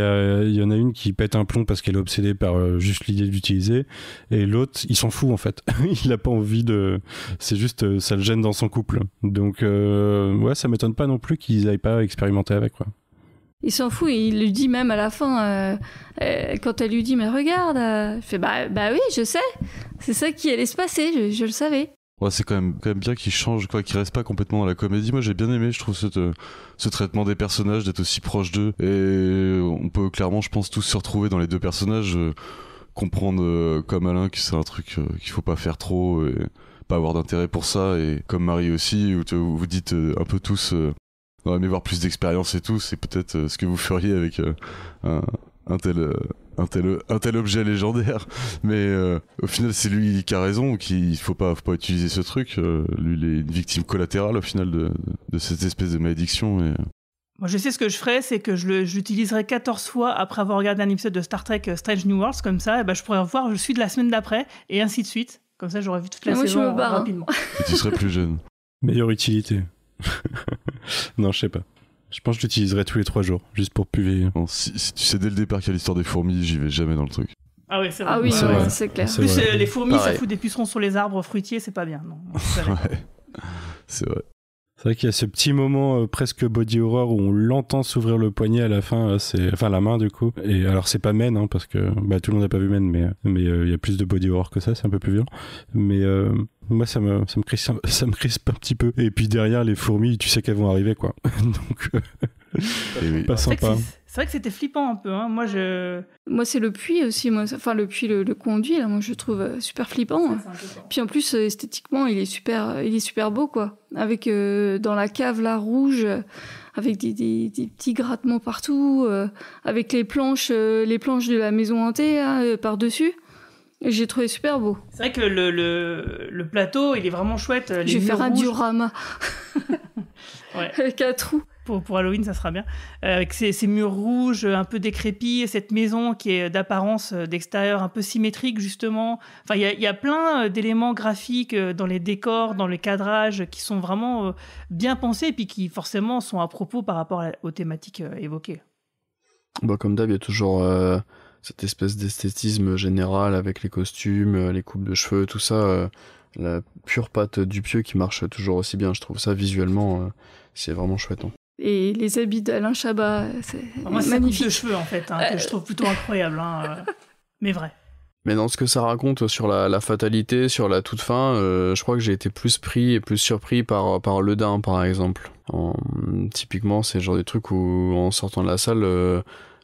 il y, en a une qui pète un plomb parce qu'elle est obsédée par juste l'idée d'utiliser, et l'autre, il s'en fout en fait. il n'a pas envie de. C'est juste, ça le gêne dans son couple. Donc, ouais, ça m'étonne pas non plus qu'ils n'aillent pas expérimenter avec, quoi. Il s'en fout, et il lui dit même à la fin, quand elle lui dit, mais regarde, je fait, bah, bah, oui, je sais, c'est ça qui allait se passer, je le savais c'est quand même, bien qu'il change, quoi, qu'il reste pas complètement dans la comédie. Moi, j'ai bien aimé, je trouve, euh, ce traitement des personnages, d'être aussi proche d'eux. Et on peut clairement, je pense, tous se retrouver dans les deux personnages, euh, comprendre euh, comme Alain que c'est un truc qu'il faut pas faire trop et pas avoir d'intérêt pour ça. Et comme Marie aussi, où, vous dites un peu tous, on va voir plus d'expérience et tout, c'est peut-être ce que vous feriez avec un tel un tel, objet légendaire. Mais euh, au final, c'est lui qui a raison, qu'il faut pas, faut pas utiliser ce truc. Euh, lui, il est une victime collatérale au final de, cette espèce de malédiction. Euh. Moi, je sais ce que je ferais, c'est que je l'utiliserai 14 fois après avoir regardé un épisode de Star Trek Strange New Worlds, comme ça, et eh ben, je pourrais voir je suis de la semaine d'après, et ainsi de suite. Comme ça, j'aurais vu toute la moi, hein. rapidement. tu serais plus jeune. Meilleure utilité. non, je sais pas. Je pense que je l'utiliserai tous les trois jours, juste pour puver. si, tu sais dès le départ qu'il y a l'histoire des fourmis, j'y vais jamais dans le truc. Ah, vrai. Ah oui, c'est vrai. clair. Euh, les fourmis, ça fout des pucerons sur les arbres fruitiers, c'est pas bien. Non, c'est vrai. C'est vrai qu'il y a ce petit moment euh, presque body horror où on l'entend s'ouvrir le poignet à la fin, euh, c'est enfin la main du coup. Et alors c'est pas Men hein, parce que bah, tout le monde n'a pas vu Men, mais mais euh, il y a plus de body horror que ça, c'est un peu plus violent. Mais moi ça me ça me crispe ça me crispe un petit peu. Et puis derrière les fourmis, tu sais qu'elles vont arriver quoi. Donc C'est vrai que c'était flippant un peu. Hein. Moi, je... moi c'est le puits aussi. Moi, enfin, le puits, le, conduit, là, moi, je trouve euh, super flippant. Hein. Puis en plus, euh, esthétiquement, il est super, euh, il est super beau, quoi. Avec dans la cave, la rouge, avec des, petits grattements partout, avec les planches, les planches de la maison hantée par-dessus. J'ai trouvé super beau. C'est vrai que le, plateau, il est vraiment chouette. Les Je vais faire un diorama. ouais. Avec un trou pour, Halloween, ça sera bien. Euh, avec ces, murs rouges euh, un peu décrépits, cette maison qui est d'apparence euh, d'extérieur un peu symétrique, justement. Enfin, il y a, plein d'éléments graphiques dans les décors, dans le cadrage, qui sont vraiment bien pensés et puis qui forcément sont à propos par rapport aux thématiques évoquées. Bah, comme d'hab, il y a toujours cette espèce d'esthétisme général avec les costumes, les coupes de cheveux, tout ça. la pure patte du pieu qui marche toujours aussi bien, je trouve ça visuellement, c'est vraiment chouette. Hein et les habits d'Alain Chabat, c'est magnifique. de cheveux en fait, hein, que je trouve plutôt incroyable, hein, euh, mais vrai. Mais dans ce que ça raconte euh, sur la, fatalité, sur la toute fin, euh, je crois que j'ai été plus pris et plus surpris par, par le Dain, par exemple. typiquement, c'est le genre des trucs où, en sortant de la salle,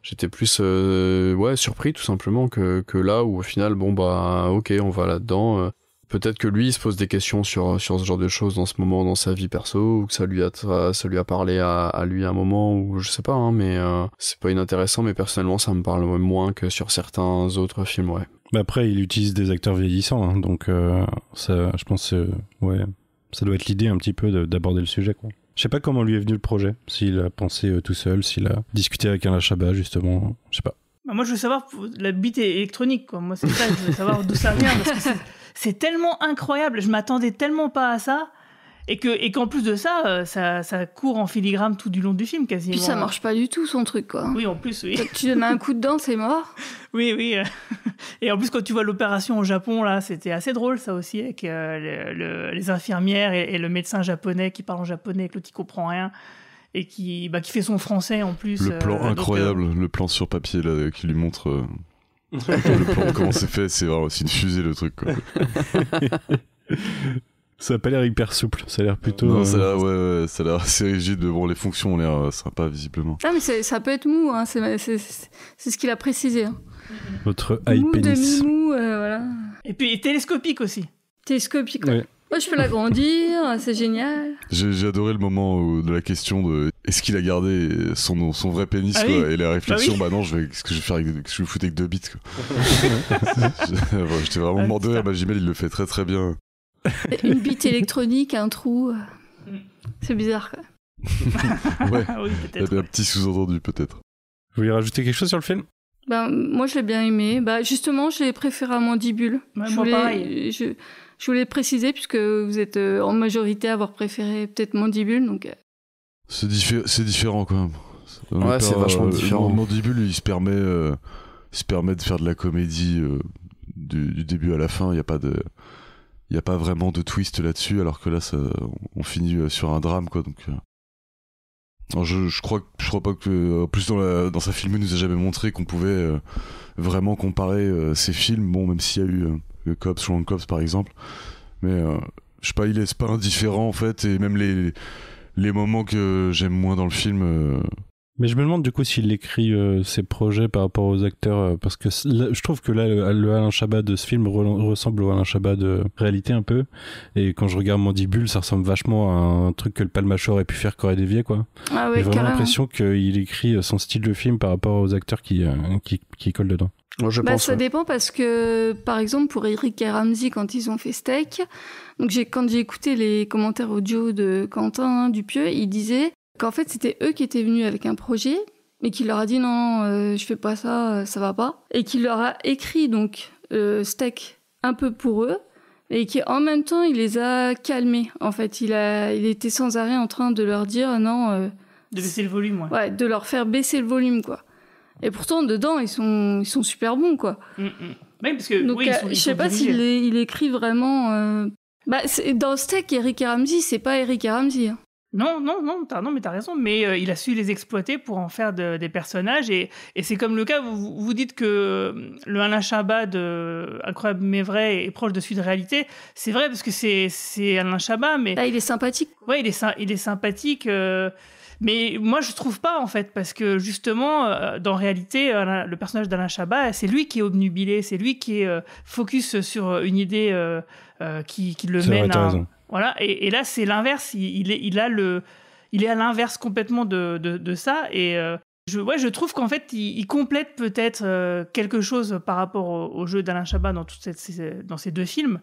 j'étais plus ouais surpris tout simplement que, là où au final bon bah ok on va là dedans peut-être que lui il se pose des questions sur sur ce genre de choses dans ce moment dans sa vie perso ou que ça lui a euh, ça a parlé à, lui à un moment ou je sais pas hein, mais euh, c'est pas inintéressant mais personnellement ça me parle moins que sur certains autres films ouais Mais après il utilise des acteurs vieillissants hein, donc euh, ça je pense que ouais ça doit être l'idée un petit peu d'aborder le sujet quoi je sais pas comment lui est venu le projet s'il a pensé tout seul s'il a discuté avec un Lachaba justement bah, moi, je veux savoir, la bite est électronique, quoi. Moi, c'est ça, je veux savoir d'où ça vient, parce que c'est tellement incroyable, je m'attendais tellement pas à ça. Et et qu'en plus de ça, euh, ça, ça, court en filigrane tout du long du film quasiment. Puis ça marche pas du tout son truc quoi. Oui, en plus oui. tu donnes un coup dedans, c'est mort. oui, oui. Et en plus quand tu vois l'opération au Japon là, c'était assez drôle ça aussi avec euh, les infirmières et, le médecin japonais qui parle en japonais et que l'autre comprend rien et qui, bah, qui fait son français en plus. Le plan euh, incroyable, euh, le plan sur papier qui lui montre euh, le plan, comment c'est fait, c'est aussi une fusée le truc. Ça a pas l'air hyper souple, ça a l'air plutôt. Non, ça a ouais, ouais, l'air assez rigide. les fonctions ont l'air pas visiblement. Ah, mais ça peut être mou, hein. c'est ce qu'il a précisé. Hein. Votre high mou, pénis. mou, voilà. Et puis télescopique aussi. Télescopique, ouais. Moi, je peux l'agrandir, c'est génial. J'ai adoré le moment de la question de est-ce qu'il a gardé son, son vrai pénis ah quoi, et la réflexion, ah bah, non, je vais, ce que je vais faire je vais foutre avec deux bits. J'étais vraiment ah, mordu À bah, ma il le fait très très bien. Une bite électronique, un trou, c'est bizarre quoi. ouais, Un petit sous-entendu peut-être. Vous voulez rajouter quelque chose sur le film ben, moi, je l'ai bien aimé. bah justement, je l'ai préféré à Mandibule. moi, pareil. Je... Je voulais préciser, puisque vous êtes euh, en majorité à avoir préféré peut-être Mandibule. Donc... Euh. C'est, c'est différent quand même. Ouais, c'est vachement euh, différent. Mandibule, il se, permet, de faire de la comédie du, début à la fin. Il n'y a pas de. Il a pas vraiment de twist là-dessus, alors que là, on finit sur un drame, quoi. Donc, je, crois, je crois pas que. En plus, dans, sa film, il nous a jamais montré qu'on pouvait vraiment comparer ces films. Bon, même s'il y a eu le Cops, un Cops par exemple. Mais euh, je sais pas, il laisse pas indifférent en fait, et même les, les moments que j'aime moins dans le film, euh, mais je me demande du coup s'il écrit euh, ses projets par rapport aux acteurs, euh, parce que je trouve que là, le, Alain Chabat de ce film ressemble au Alain Chabat de réalité un peu. Et quand je regarde Mandibule, ça ressemble vachement à un truc que le Palmacho aurait pu faire Corée dévié, quoi. Ah J'ai vraiment l'impression qu'il écrit euh, son style de film par rapport aux acteurs qui, qui, qui collent dedans. Moi, je bah, ça dépend parce que, par exemple, pour Eric et Ramsey, quand ils ont fait Steak, donc quand j'ai écouté les commentaires audio de Quentin Dupieux, il disait qu'en fait c'était eux qui étaient venus avec un projet, mais qui leur a dit non, euh, je fais pas ça, euh, ça va pas, et qui leur a écrit donc euh, Steak un peu pour eux, et qui en même temps il les a calmés. En fait, il a, il était sans arrêt en train de leur dire non. Euh, de baisser le volume, ouais. ouais. de leur faire baisser le volume, quoi. Et pourtant, dedans, ils sont, ils sont super bons, quoi. Mm, mm. parce que, oui, ils sont, je sais pas s'il il écrit vraiment. Euh... Bah, dans Steak, Eric Ramsey, c'est pas Eric Ramsey. Non, non, non, as, non mais t'as raison, mais euh, il a su les exploiter pour en faire des personnages, et, et c'est comme le cas, vous, dites que euh, le Alain Chabat de Incroyable mais vrai est proche de celui de réalité, c'est vrai parce que c'est Alain Chabat, mais... Là, bah, il est sympathique. Oui, il est, il est sympathique, euh, mais moi je trouve pas en fait, parce que justement, dans réalité, le personnage d'Alain Chabat, c'est lui qui est obnubilé, c'est lui qui est focus sur une idée qui, qui, le mène à... Voilà, et, là, c'est l'inverse. Il, est, a le, il est à l'inverse complètement de, ça. Et euh, je, ouais, je trouve qu'en fait, il, complète peut-être euh, quelque chose par rapport au, jeu d'Alain Chabat dans, cette, dans ces deux films.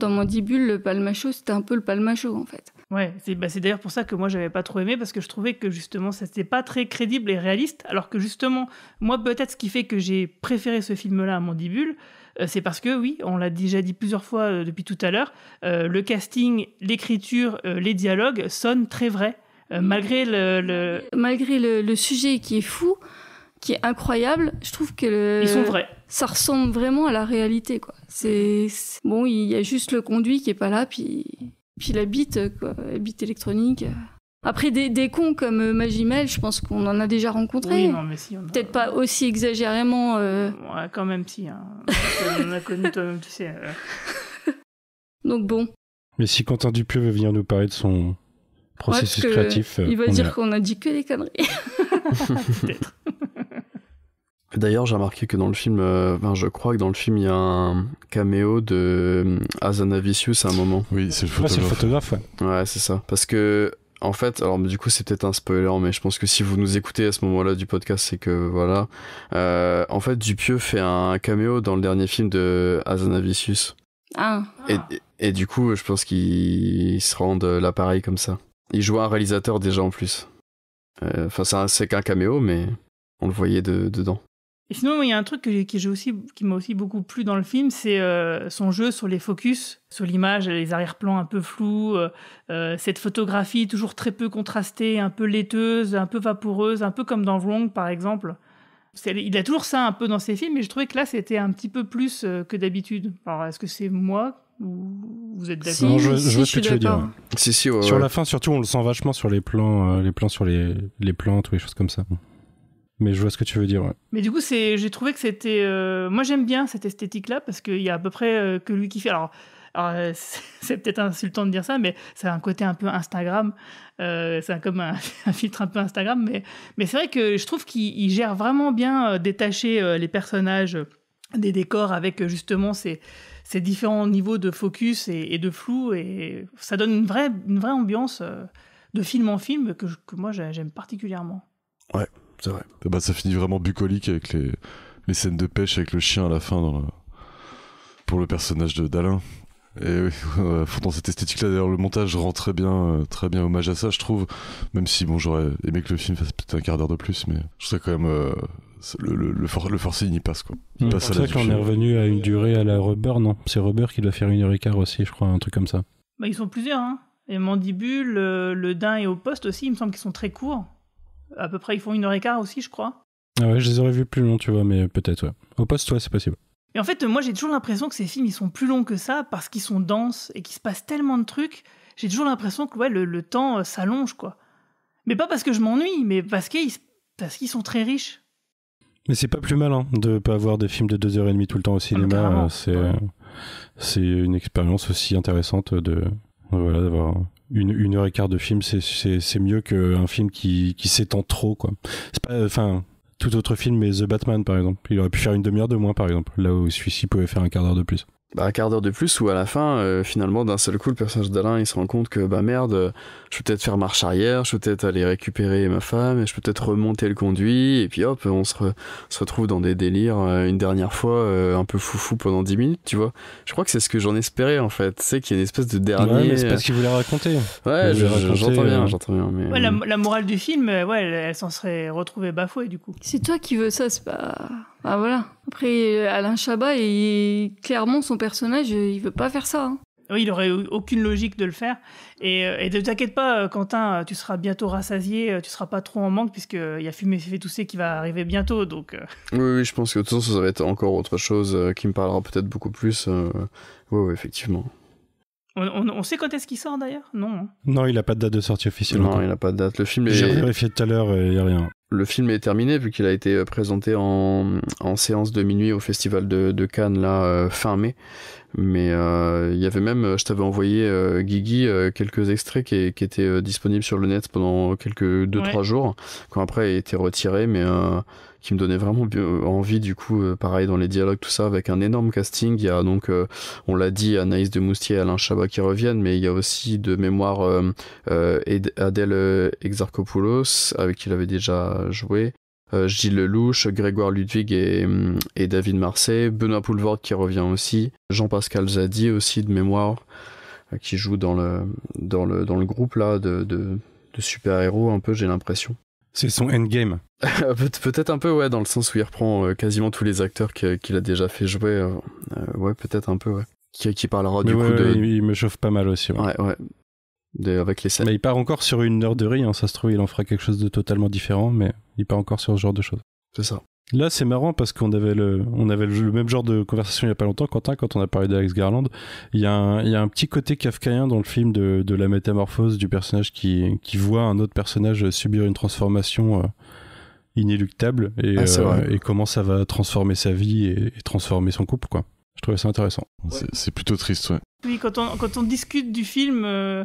Dans Mandibule, le palmacho, c'était un peu le palmacho, en fait. Ouais, c'est bah, d'ailleurs pour ça que moi, j'avais pas trop aimé, parce que je trouvais que justement, ça n'était pas très crédible et réaliste. Alors que justement, moi, peut-être ce qui fait que j'ai préféré ce film-là à Mandibule, euh, c'est parce que, oui, on l'a déjà dit plusieurs fois euh, depuis tout à l'heure, euh, le casting, l'écriture, les dialogues sonnent très vrais. malgré le, malgré le, sujet qui est fou, qui est incroyable. Je trouve que sont vrais. Ça ressemble vraiment à la réalité, quoi. C'est bon, il y a juste le conduit qui est pas là, puis puis la bite, la bite électronique. Après, des, des cons comme euh, Magimel, je pense qu'on en a déjà rencontré. Oui, non, mais si. Peut-être pas aussi exagérément. Euh. Ouais, quand même, si. Hein. on a connu toi-même, tu sais. Euh. Donc bon. Mais si Quentin Dupieux veut venir nous parler de son processus créatif. il va dire qu'on a dit que des conneries. Peut-être. D'ailleurs, j'ai remarqué que dans le film, enfin, je crois que dans le film, il y a un caméo de Azanavicius à un moment. Oui, c'est le ah, photographe. Ouais, c'est ça. Parce que en fait, alors du coup c'est peut-être un spoiler, mais je pense que si vous nous écoutez à ce moment-là du podcast, c'est que voilà. Euh, en fait, Dupieux fait un caméo dans le dernier film de Azanavicius. Ah. Et, du coup, je pense qu'il se rendent l'appareil comme ça. Il joue un réalisateur déjà en plus. Euh, enfin, c'est qu'un caméo, mais on le voyait de, dedans. Et sinon, il y a un truc aussi, qui m'a aussi beaucoup plu dans le film, c'est euh, son jeu sur les focus, sur l'image, les arrière-plans un peu flous, euh, euh, cette photographie toujours très peu contrastée, un peu laiteuse, un peu vaporeuse, un peu comme dans Wrong par exemple. Il a toujours ça un peu dans ses films, mais je trouvais que là c'était un petit peu plus que d'habitude. Alors est-ce que c'est moi ou vous êtes d'accord je, si, je vois ce que tu veux dire. sur la fin, surtout, on le sent vachement sur les plans, les plans sur les, les plantes ou les choses comme ça. Mais je vois ce que tu veux dire. Ouais. Mais du coup, c'est, j'ai trouvé que c'était, euh, moi j'aime bien cette esthétique-là parce qu'il y a à peu près euh, que lui qui fait. Alors, euh, c'est peut-être insultant de dire ça, mais c'est un côté un peu Instagram. c'est comme un, filtre un peu Instagram, mais mais c'est vrai que je trouve qu'il gère vraiment bien détacher les personnages des décors avec justement ces différents niveaux de focus et, et, de flou et ça donne une vraie une vraie ambiance de film en film que, que moi j'aime particulièrement. Ouais, c'est vrai. Bah, ça finit vraiment bucolique avec les, les scènes de pêche avec le chien à la fin dans pour le personnage de d'Alain. Et oui, dans cette esthétique-là, d'ailleurs, le montage rend très bien, euh, très bien hommage à ça, je trouve. Même si, bon, j'aurais aimé que le film fasse peut-être un quart d'heure de plus, mais je trouve quand même. Euh, le, le, le, for le forcing, il passe quoi. C'est ça qu'on est revenu à une durée à la Rubber, non C'est Rubber qui doit faire une heure et quart aussi, je crois, un truc comme ça. Bah, ils sont plusieurs, hein. Et Mandibule, euh, le, le Dain et au poste aussi, il me semble qu'ils sont très courts à peu près, ils font une heure et quart aussi, je crois. Ah ouais, je les aurais vus plus longs, tu vois, mais peut-être, ouais. Au poste, toi, c'est possible. Et en fait, moi, j'ai toujours l'impression que ces films, ils sont plus longs que ça parce qu'ils sont denses et qu'il se passe tellement de trucs. J'ai toujours l'impression que ouais, le, temps euh, s'allonge, quoi. Mais pas parce que je m'ennuie, mais parce qu'ils parce qu'ils sont très riches. Mais c'est pas plus malin hein, de pas avoir des films de deux heures et 30 tout le temps au cinéma. Ah, euh, euh, c'est une expérience aussi intéressante de voilà, d'avoir une, une heure et quart de film, c'est mieux qu'un film qui, qui s'étend trop, quoi. C'est pas, enfin, tout autre film, mais The Batman, par exemple. Il aurait pu faire une demi-heure de moins, par exemple, là où celui-ci pouvait faire un quart d'heure de plus bah, un quart d'heure de plus où à la fin euh, finalement d'un seul coup le personnage d'Alain il se rend compte que bah merde je peux peut-être faire marche arrière je peux peut-être aller récupérer ma femme et je peux peut-être remonter le conduit et puis hop on se, se retrouve dans des délires euh, une dernière fois euh, un peu foufou pendant 10 minutes tu vois je crois que c'est ce que j'en espérais en fait c'est qu'il y a une espèce de dernier ouais, mais c'est qu'il voulait raconter ouais j'entends bien j'entends bien mais, ouais, la, morale du film ouais elle s'en serait retrouvée bafouée du coup c'est toi qui veux ça c'est pas ah voilà. Après, euh, Alain Chabat, et clairement, son personnage, euh, il veut pas faire ça. Hein. Oui, il aurait aucune logique de le faire. Et, euh, ne t'inquiète pas, Quentin, tu seras bientôt rassasié, tu seras pas trop en manque, puisqu'il y a Fumé Fait Tousser qui va arriver bientôt. Donc... Oui, oui, je pense que de toute ça va être encore autre chose qui me parlera peut-être beaucoup plus. Oui, oui, effectivement. On, sait quand est-ce qu'il sort d'ailleurs Non. Hein. Non, il n'a pas de date de sortie officielle. Non, il n'a pas de date. Le film J'ai vérifié tout à l'heure il n'y a rien le film est terminé vu qu'il a été euh, présenté en, séance de minuit au festival de, Cannes là euh, fin mai. Mais euh, il y avait même, je t'avais envoyé Guigui quelques extraits qui, étaient disponibles sur le net pendant quelques deux trois jours, quand après a été retiré. Mais euh qui me donnait vraiment euh, envie du coup euh, pareil dans les dialogues tout ça avec un énorme casting il y a donc euh, on l'a dit Anaïs de Moustier et Alain Chabat qui reviennent mais il y a aussi de mémoire Adèle Exarchopoulos avec qui il avait déjà joué Gilles Lelouch, Grégoire Ludwig mm, et, David Marseille, Benoît Poulvord qui revient aussi, Jean-Pascal Zadi aussi de mémoire, qui joue dans le, dans le, dans le groupe là de super-héros un peu j'ai l'impression. C'est son endgame. peut-être un peu, ouais, dans le sens où il reprend euh, quasiment tous les acteurs qu'il a déjà fait jouer. Euh, euh, ouais, peut-être un peu, ouais. Qui, qui parlera du coup de. Il, me chauffe pas mal aussi. Ouais, ouais. ouais. avec les scènes. Mais il part encore sur une heure de hein, ça se trouve, il en fera quelque chose de totalement différent, mais il part encore sur ce genre de choses. C'est ça. Là, c'est marrant parce qu'on avait, le, on avait le, même genre de conversation il n'y a pas longtemps, Quentin, quand on a parlé d'Alex Garland. Il y, a un, petit côté kafkaïen dans le film de, la métamorphose du personnage qui, voit un autre personnage subir une transformation euh, inéluctable ah, euh, et, comment ça va transformer sa vie et, transformer son couple. Quoi. Je trouvais ça intéressant. C'est plutôt triste, ouais. Oui, quand on, discute du film. Euh,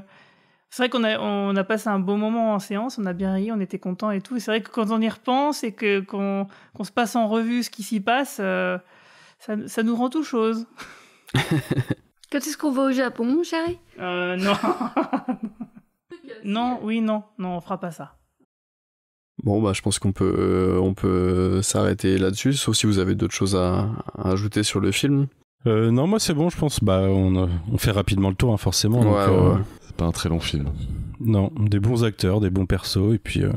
c'est vrai qu'on a, on a passé un beau moment en séance, on a bien ri, on était content et tout. C'est vrai que quand on y repense et que qu'on se passe en revue ce qui s'y passe, euh, ça, nous rend tout chose. quand est-ce qu'on va au Japon, chérie euh, Non. non, oui, non, non, on fera pas ça. Bon, bah, je pense qu'on peut, on peut s'arrêter là-dessus, sauf si vous avez d'autres choses à, ajouter sur le film. Euh, non, moi c'est bon, je pense. Bah, on, on fait rapidement le tour, hein, forcément. Ouais, ouais. Euh, pas un très long film. Non, des bons acteurs, des bons persos, et puis euh,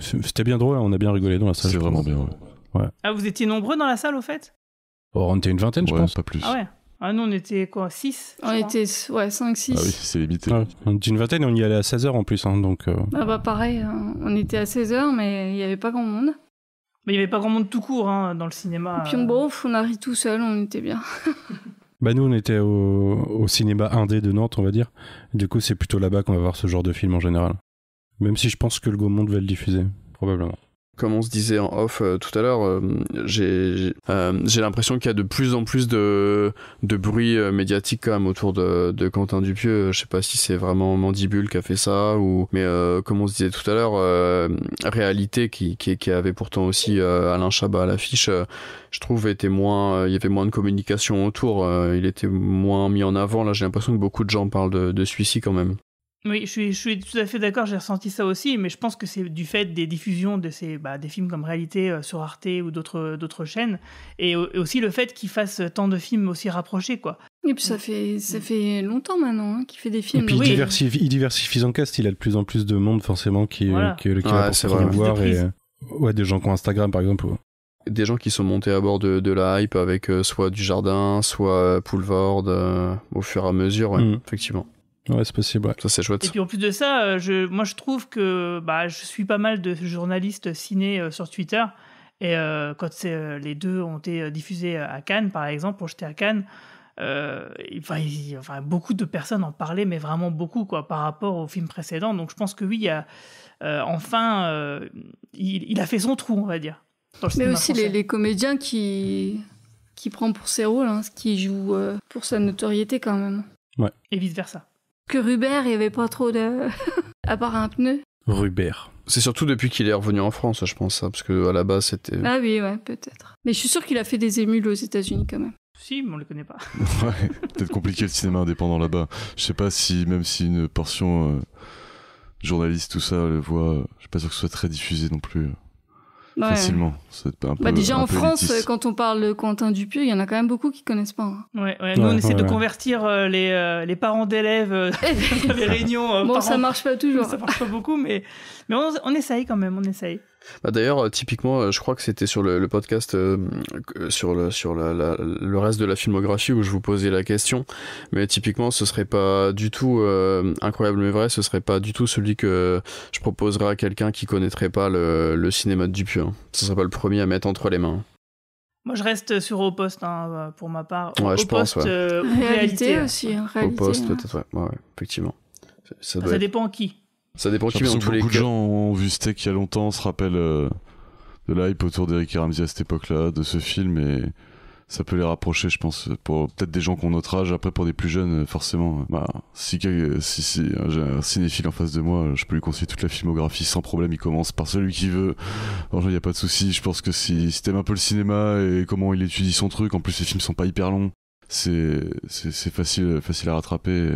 c'était bien drôle, hein, on a bien rigolé dans la salle. C'est vraiment bien, ouais. Ah, vous étiez nombreux dans la salle au fait oh, On était une vingtaine, je pense. pas plus. Ah ouais ah non, on était quoi 6 On était ouais, 5-6. Ah oui, c'est limité. on était une vingtaine et on y allait à 16h en plus. Hein, donc, euh. Ah bah pareil, hein. on était à 16h mais il n'y avait pas grand monde. Mais il n'y avait pas grand monde tout court hein, dans le cinéma. Et puis on, bof, on arrive tout seul, on était bien. Bah nous on était au, au cinéma indé de Nantes on va dire. Du coup c'est plutôt là-bas qu'on va voir ce genre de film en général. Même si je pense que le Gaumont va le diffuser, probablement comme on se disait en off euh, tout à l'heure, euh, euh, j'ai l'impression qu'il y a de plus en plus de, de bruit médiatique quand même autour de, de Quentin Dupieux. Je sais pas si c'est vraiment Mandibule qui a fait ça ou, mais comme on se disait tout à l'heure, réalité qui, qui, qui, avait pourtant aussi Alain Chabat à l'affiche, je trouve était moins, il y avait moins de communication autour. il était moins mis en avant. Là, j'ai l'impression que beaucoup de gens parlent de, de celui-ci quand même. Oui, je suis, tout à fait d'accord, j'ai ressenti ça aussi, mais je pense que c'est du fait des diffusions de ces, bah, des films comme Réalité euh, sur Arte ou d'autres euh, chaînes, et, aussi le fait qu'ils fassent tant de films aussi rapprochés, quoi. Et puis ça fait, ça fait longtemps maintenant hein, qu'il fait des films. Et puis oui. il, diversifie, il, son cast, il a de plus en plus de monde forcément qui, euh, qui, va pouvoir le voir. et, ouais, des gens qui ont Instagram par exemple. des gens qui sont montés à bord de, de la hype avec soit du jardin, soit euh, au fur et à mesure, mm. effectivement. Ouais, c'est possible. Ça, c'est chouette. Et puis en plus de ça, euh, je, moi, je trouve que bah, je suis pas mal de journalistes ciné euh, sur Twitter. Et euh, quand c'est, les deux ont été diffusés à Cannes, par exemple, jeter à Cannes, enfin, enfin, beaucoup de personnes en parlaient, mais vraiment beaucoup quoi, par rapport au film précédent. Donc je pense que oui, enfin, il, a fait son trou, on va dire. mais aussi les, comédiens qui, qui prend pour ses rôles, hein, ce qui joue pour sa notoriété quand même. Ouais. Et vice versa. Rubert, il n'y avait pas trop de. à part un pneu. Rubert. C'est surtout depuis qu'il est revenu en France, je pense, hein, parce que à la base c'était. Ah oui, ouais, peut-être. Mais je suis sûr qu'il a fait des émules aux États-Unis quand même. Si, mais on ne le connaît pas. ouais, peut-être compliqué le cinéma indépendant là-bas. Je sais pas si, même si une portion euh, journaliste, tout ça, le voit, euh, je ne suis pas sûr que ce soit très diffusé non plus. Euh. Bah, peu, déjà en France, quand on parle de Quentin Dupieux, il y en a quand même beaucoup qui connaissent pas. Hein. Nous, on essaie de convertir euh, euh, les, parents d'élèves euh, dans les réunions. bon, ça ça marche pas toujours. Ça marche pas beaucoup, mais, mais on essaye quand même, on essaye. Bah, d'ailleurs, euh, typiquement, euh, je crois que c'était sur le, podcast euh, sur le sur le reste de la filmographie où je vous posais la question. Mais typiquement, ce serait pas du tout incroyable mais vrai. Ce serait pas du tout celui que je proposerais à quelqu'un qui connaîtrait pas le, cinéma de Dupieux. Hein. Ce serait pas le premier à mettre entre les mains. Moi, je reste sur Au Poste hein, pour ma part. Ouais, au je poste, pense. réalité, hein. aussi. Hein, au Poste, peut-être. Ouais, effectivement. Ça, bah, dépend en dépend qui. Ça dépend qui, tous les Beaucoup de gens ont vu Steak il y a longtemps, se rappellent euh, de l'hype autour d'Eric Ramsey à cette époque-là, de ce film, et ça peut les rapprocher, je pense, pour peut-être des gens qui ont notre âge, après pour des plus jeunes, forcément. Euh, bah, si, si, si euh, j'ai un cinéphile en face de moi, je peux lui conseiller toute la filmographie sans problème, il commence par celui qui veut. il n'y a pas de souci, je pense que si, si t'aimes un peu le cinéma et comment il étudie son truc, en plus les films sont pas hyper longs, c'est facile, facile à rattraper,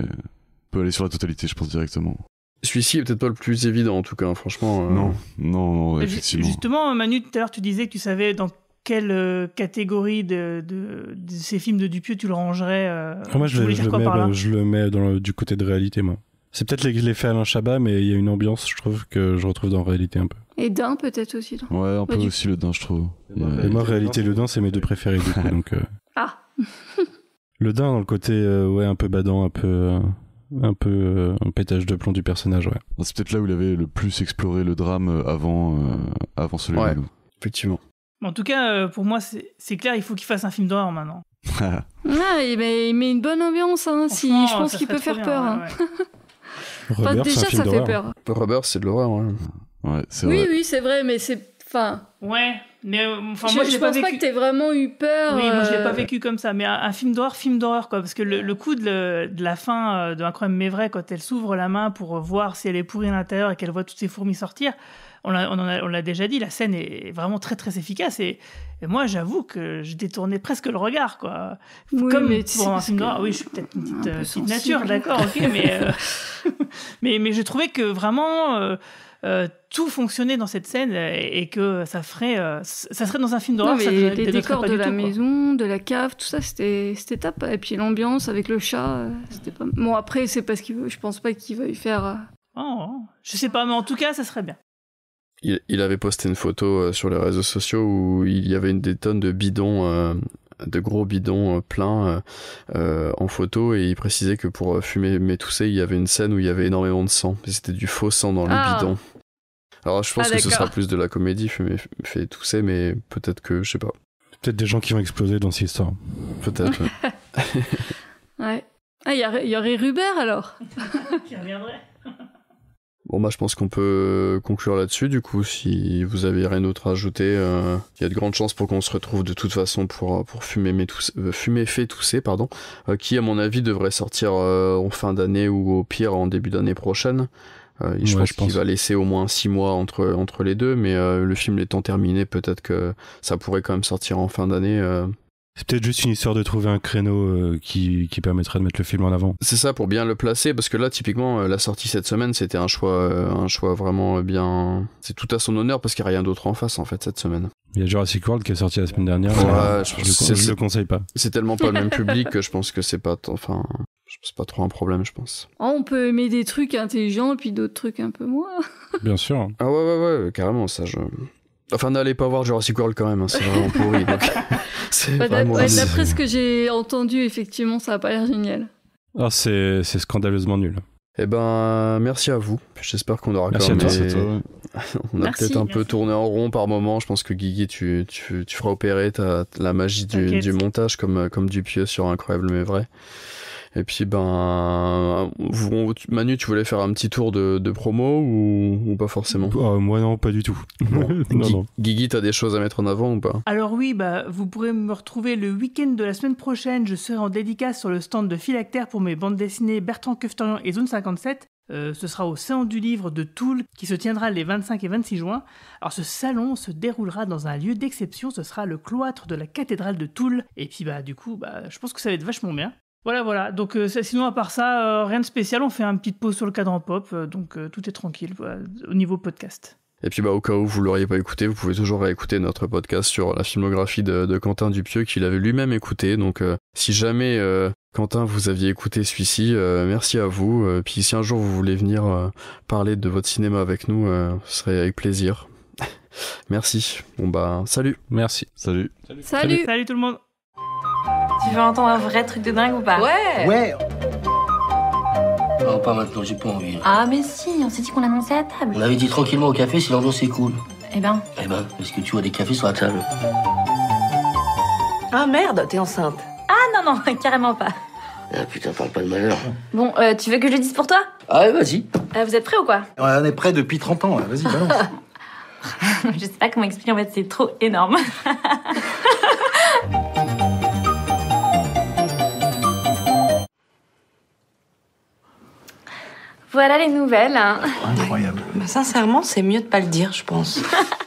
peut aller sur la totalité, je pense, directement. Celui-ci est peut-être pas le plus évident en tout cas, hein, franchement. Euh. Non, non, effectivement. Justement, Manu, tout à l'heure, tu disais que tu savais dans quelle euh, catégorie de, ces films de Dupieux tu le rangerais Moi, je, le mets, du côté de réalité, moi. C'est peut-être les, les faits Alain Chabat, mais il y a une ambiance, je trouve, que je retrouve dans réalité un peu. Et Dain, peut-être aussi. Ouais, un peu aussi le Dain, je trouve. Et, moi, réalité, le Dain, c'est mes deux préférés, du donc, euh. Ah Le Dain, dans le côté, ouais, un peu badant, un peu un peu euh, un pétage de plomb du personnage, ouais. Bah, c'est peut-être là où il avait le plus exploré le drame euh, avant, euh, avant celui-là. Ouais, effectivement. En tout cas, pour moi, c'est clair, il faut qu'il fasse un film d'horreur maintenant. Ouais, ah, mais il met une bonne ambiance, hein, si, je pense qu'il peut faire peur. Hein. déjà, ça fait peur. Robert, c'est de l'horreur. Ouais. oui, oui, c'est vrai, mais c'est Ouais, mais enfin moi je, je pense pas, que pas que t'aies vraiment eu peur. Oui, moi je l'ai pas euh, vécu comme ça, mais un, film d'horreur, film d'horreur quoi, parce que le, coup de, de, la fin euh, de Incroyable mais vrai quand elle s'ouvre la main pour euh, voir si elle est pourrie à l'intérieur et qu'elle voit toutes ses fourmis sortir, on l'a on déjà dit, la scène est vraiment très très efficace et, moi j'avoue que je détournais presque le regard quoi. comme pour un film d'horreur, oui je suis peut-être une petite, nature, d'accord, ok, mais, mais mais je trouvais que vraiment euh, tout fonctionnait dans cette scène et, que ça ferait, euh, ça serait dans un film d'horreur. Les, les décors de la maison, de la cave, tout ça, c'était, c'était top. Et puis l'ambiance avec le chat, euh, c'était pas. Bon après, c'est parce veut. je pense pas qu'il veuille faire. Oh, oh, je sais pas, mais en tout cas, ça serait bien. Il, avait posté une photo sur les réseaux sociaux où il y avait une, des tonnes de bidons de gros bidons euh, pleins euh, euh, en photo et il précisait que pour fumer mais tousser, il y avait une scène où il y avait énormément de sang. C'était du faux sang dans le ah. bidon. Alors je pense ah, que ce sera plus de la comédie, fumer fait tousser, mais peut-être que je sais pas. Peut-être des gens qui vont exploser dans cette histoire. Peut-être. ouais. Ah, il y, y aurait Rubert alors. qui reviendrait. Bon bah je pense qu'on peut euh, conclure là-dessus du coup si vous avez rien d'autre à ajouter euh, il y a de grandes chances pour qu'on se retrouve de toute façon pour euh, pour fumer mais tous fumer fait tousser pardon qui à mon avis devrait sortir en fin d'année ou au pire en début d'année prochaine je pense, qu'il va laisser au moins six mois entre entre les deux mais le film étant terminé peut-être que ça pourrait quand même sortir en fin d'année c'est peut-être juste une histoire de trouver un créneau euh, qui, permettrait de mettre le film en avant. C'est ça pour bien le placer, parce que là, typiquement, euh, la sortie cette semaine, c'était un choix, euh, un choix vraiment bien. C'est tout à son honneur parce qu'il n'y a rien d'autre en face, en fait, cette semaine. Il y a Jurassic World qui est sorti la semaine dernière. Ouais, je, ne le conseille pas. C'est tellement pas le même public que je pense que c'est pas. Enfin, c'est pas trop un problème, je pense. Ah, on peut aimer des trucs intelligents et puis d'autres trucs un peu moins. bien sûr. Ah ouais, ouais, ouais, carrément, ça, je. Enfin, n'allez pas voir Jurassic World quand même, hein, c'est vraiment pourri. Bah, d'après ce que j'ai entendu, effectivement, ça n'a pas l'air génial. Ah, c'est scandaleusement nul. Eh ben, merci à vous. J'espère qu'on aura merci quand même. On a peut-être un peu tourné en rond par moment. Je pense que Guigui, tu, feras opérer la magie du, montage comme, comme Dupieux sur Incroyable mais vrai. Et puis, ben, vous, Manu, tu voulais faire un petit tour de, promo ou, pas forcément ah, Moi, non, pas du tout. Non. tu as Guigui, t'as des choses à mettre en avant ou pas Alors, oui, bah, vous pourrez me retrouver le week-end de la semaine prochaine. Je serai en dédicace sur le stand de Philactère pour mes bandes dessinées Bertrand Quefterian et Zone 57. Euh, ce sera au Salon du Livre de Toul qui se tiendra les 25 et 26 juin. Alors ce salon se déroulera dans un lieu d'exception, ce sera le cloître de la cathédrale de Toul. Et puis bah du coup, bah, je pense que ça va être vachement bien. Voilà, voilà. Donc, euh, sinon, à part ça, euh, rien de spécial. On fait une petite pause sur le cadran pop. Euh, donc, tout est tranquille au niveau podcast. Et puis, bah, au cas où vous l'auriez pas écouté, vous pouvez toujours réécouter notre podcast sur la filmographie de, Quentin Dupieux qu'il avait lui-même écouté. Donc, si jamais Quentin vous aviez écouté celui-ci, merci à vous. puis, si un jour vous voulez venir parler de votre cinéma avec nous, ce serait avec plaisir. merci. Bon, bah, salut. Merci. Salut. Salut, salut tout le monde. Tu veux entendre un vrai truc de dingue ou pas Ouais Ouais Non, pas maintenant, j'ai pas envie. Ah, mais si, on s'est dit qu'on annonçait à table. On avait dit tranquillement au café si l'ambiance est cool. Eh ben Eh ben, est-ce que tu vois des cafés sur la table. Ah merde, t'es enceinte. Ah non, non, carrément pas. Ah putain, parle pas de malheur. Bon, euh, tu veux que je le dise pour toi Ah ouais, vas-y. Euh, vous êtes prêts ou quoi On est prêt depuis 30 ans, vas-y, balance. je sais pas comment expliquer, en fait, c'est trop énorme. Voilà les nouvelles. Hein. Incroyable. Bah, sincèrement, c'est mieux de pas le dire, je pense.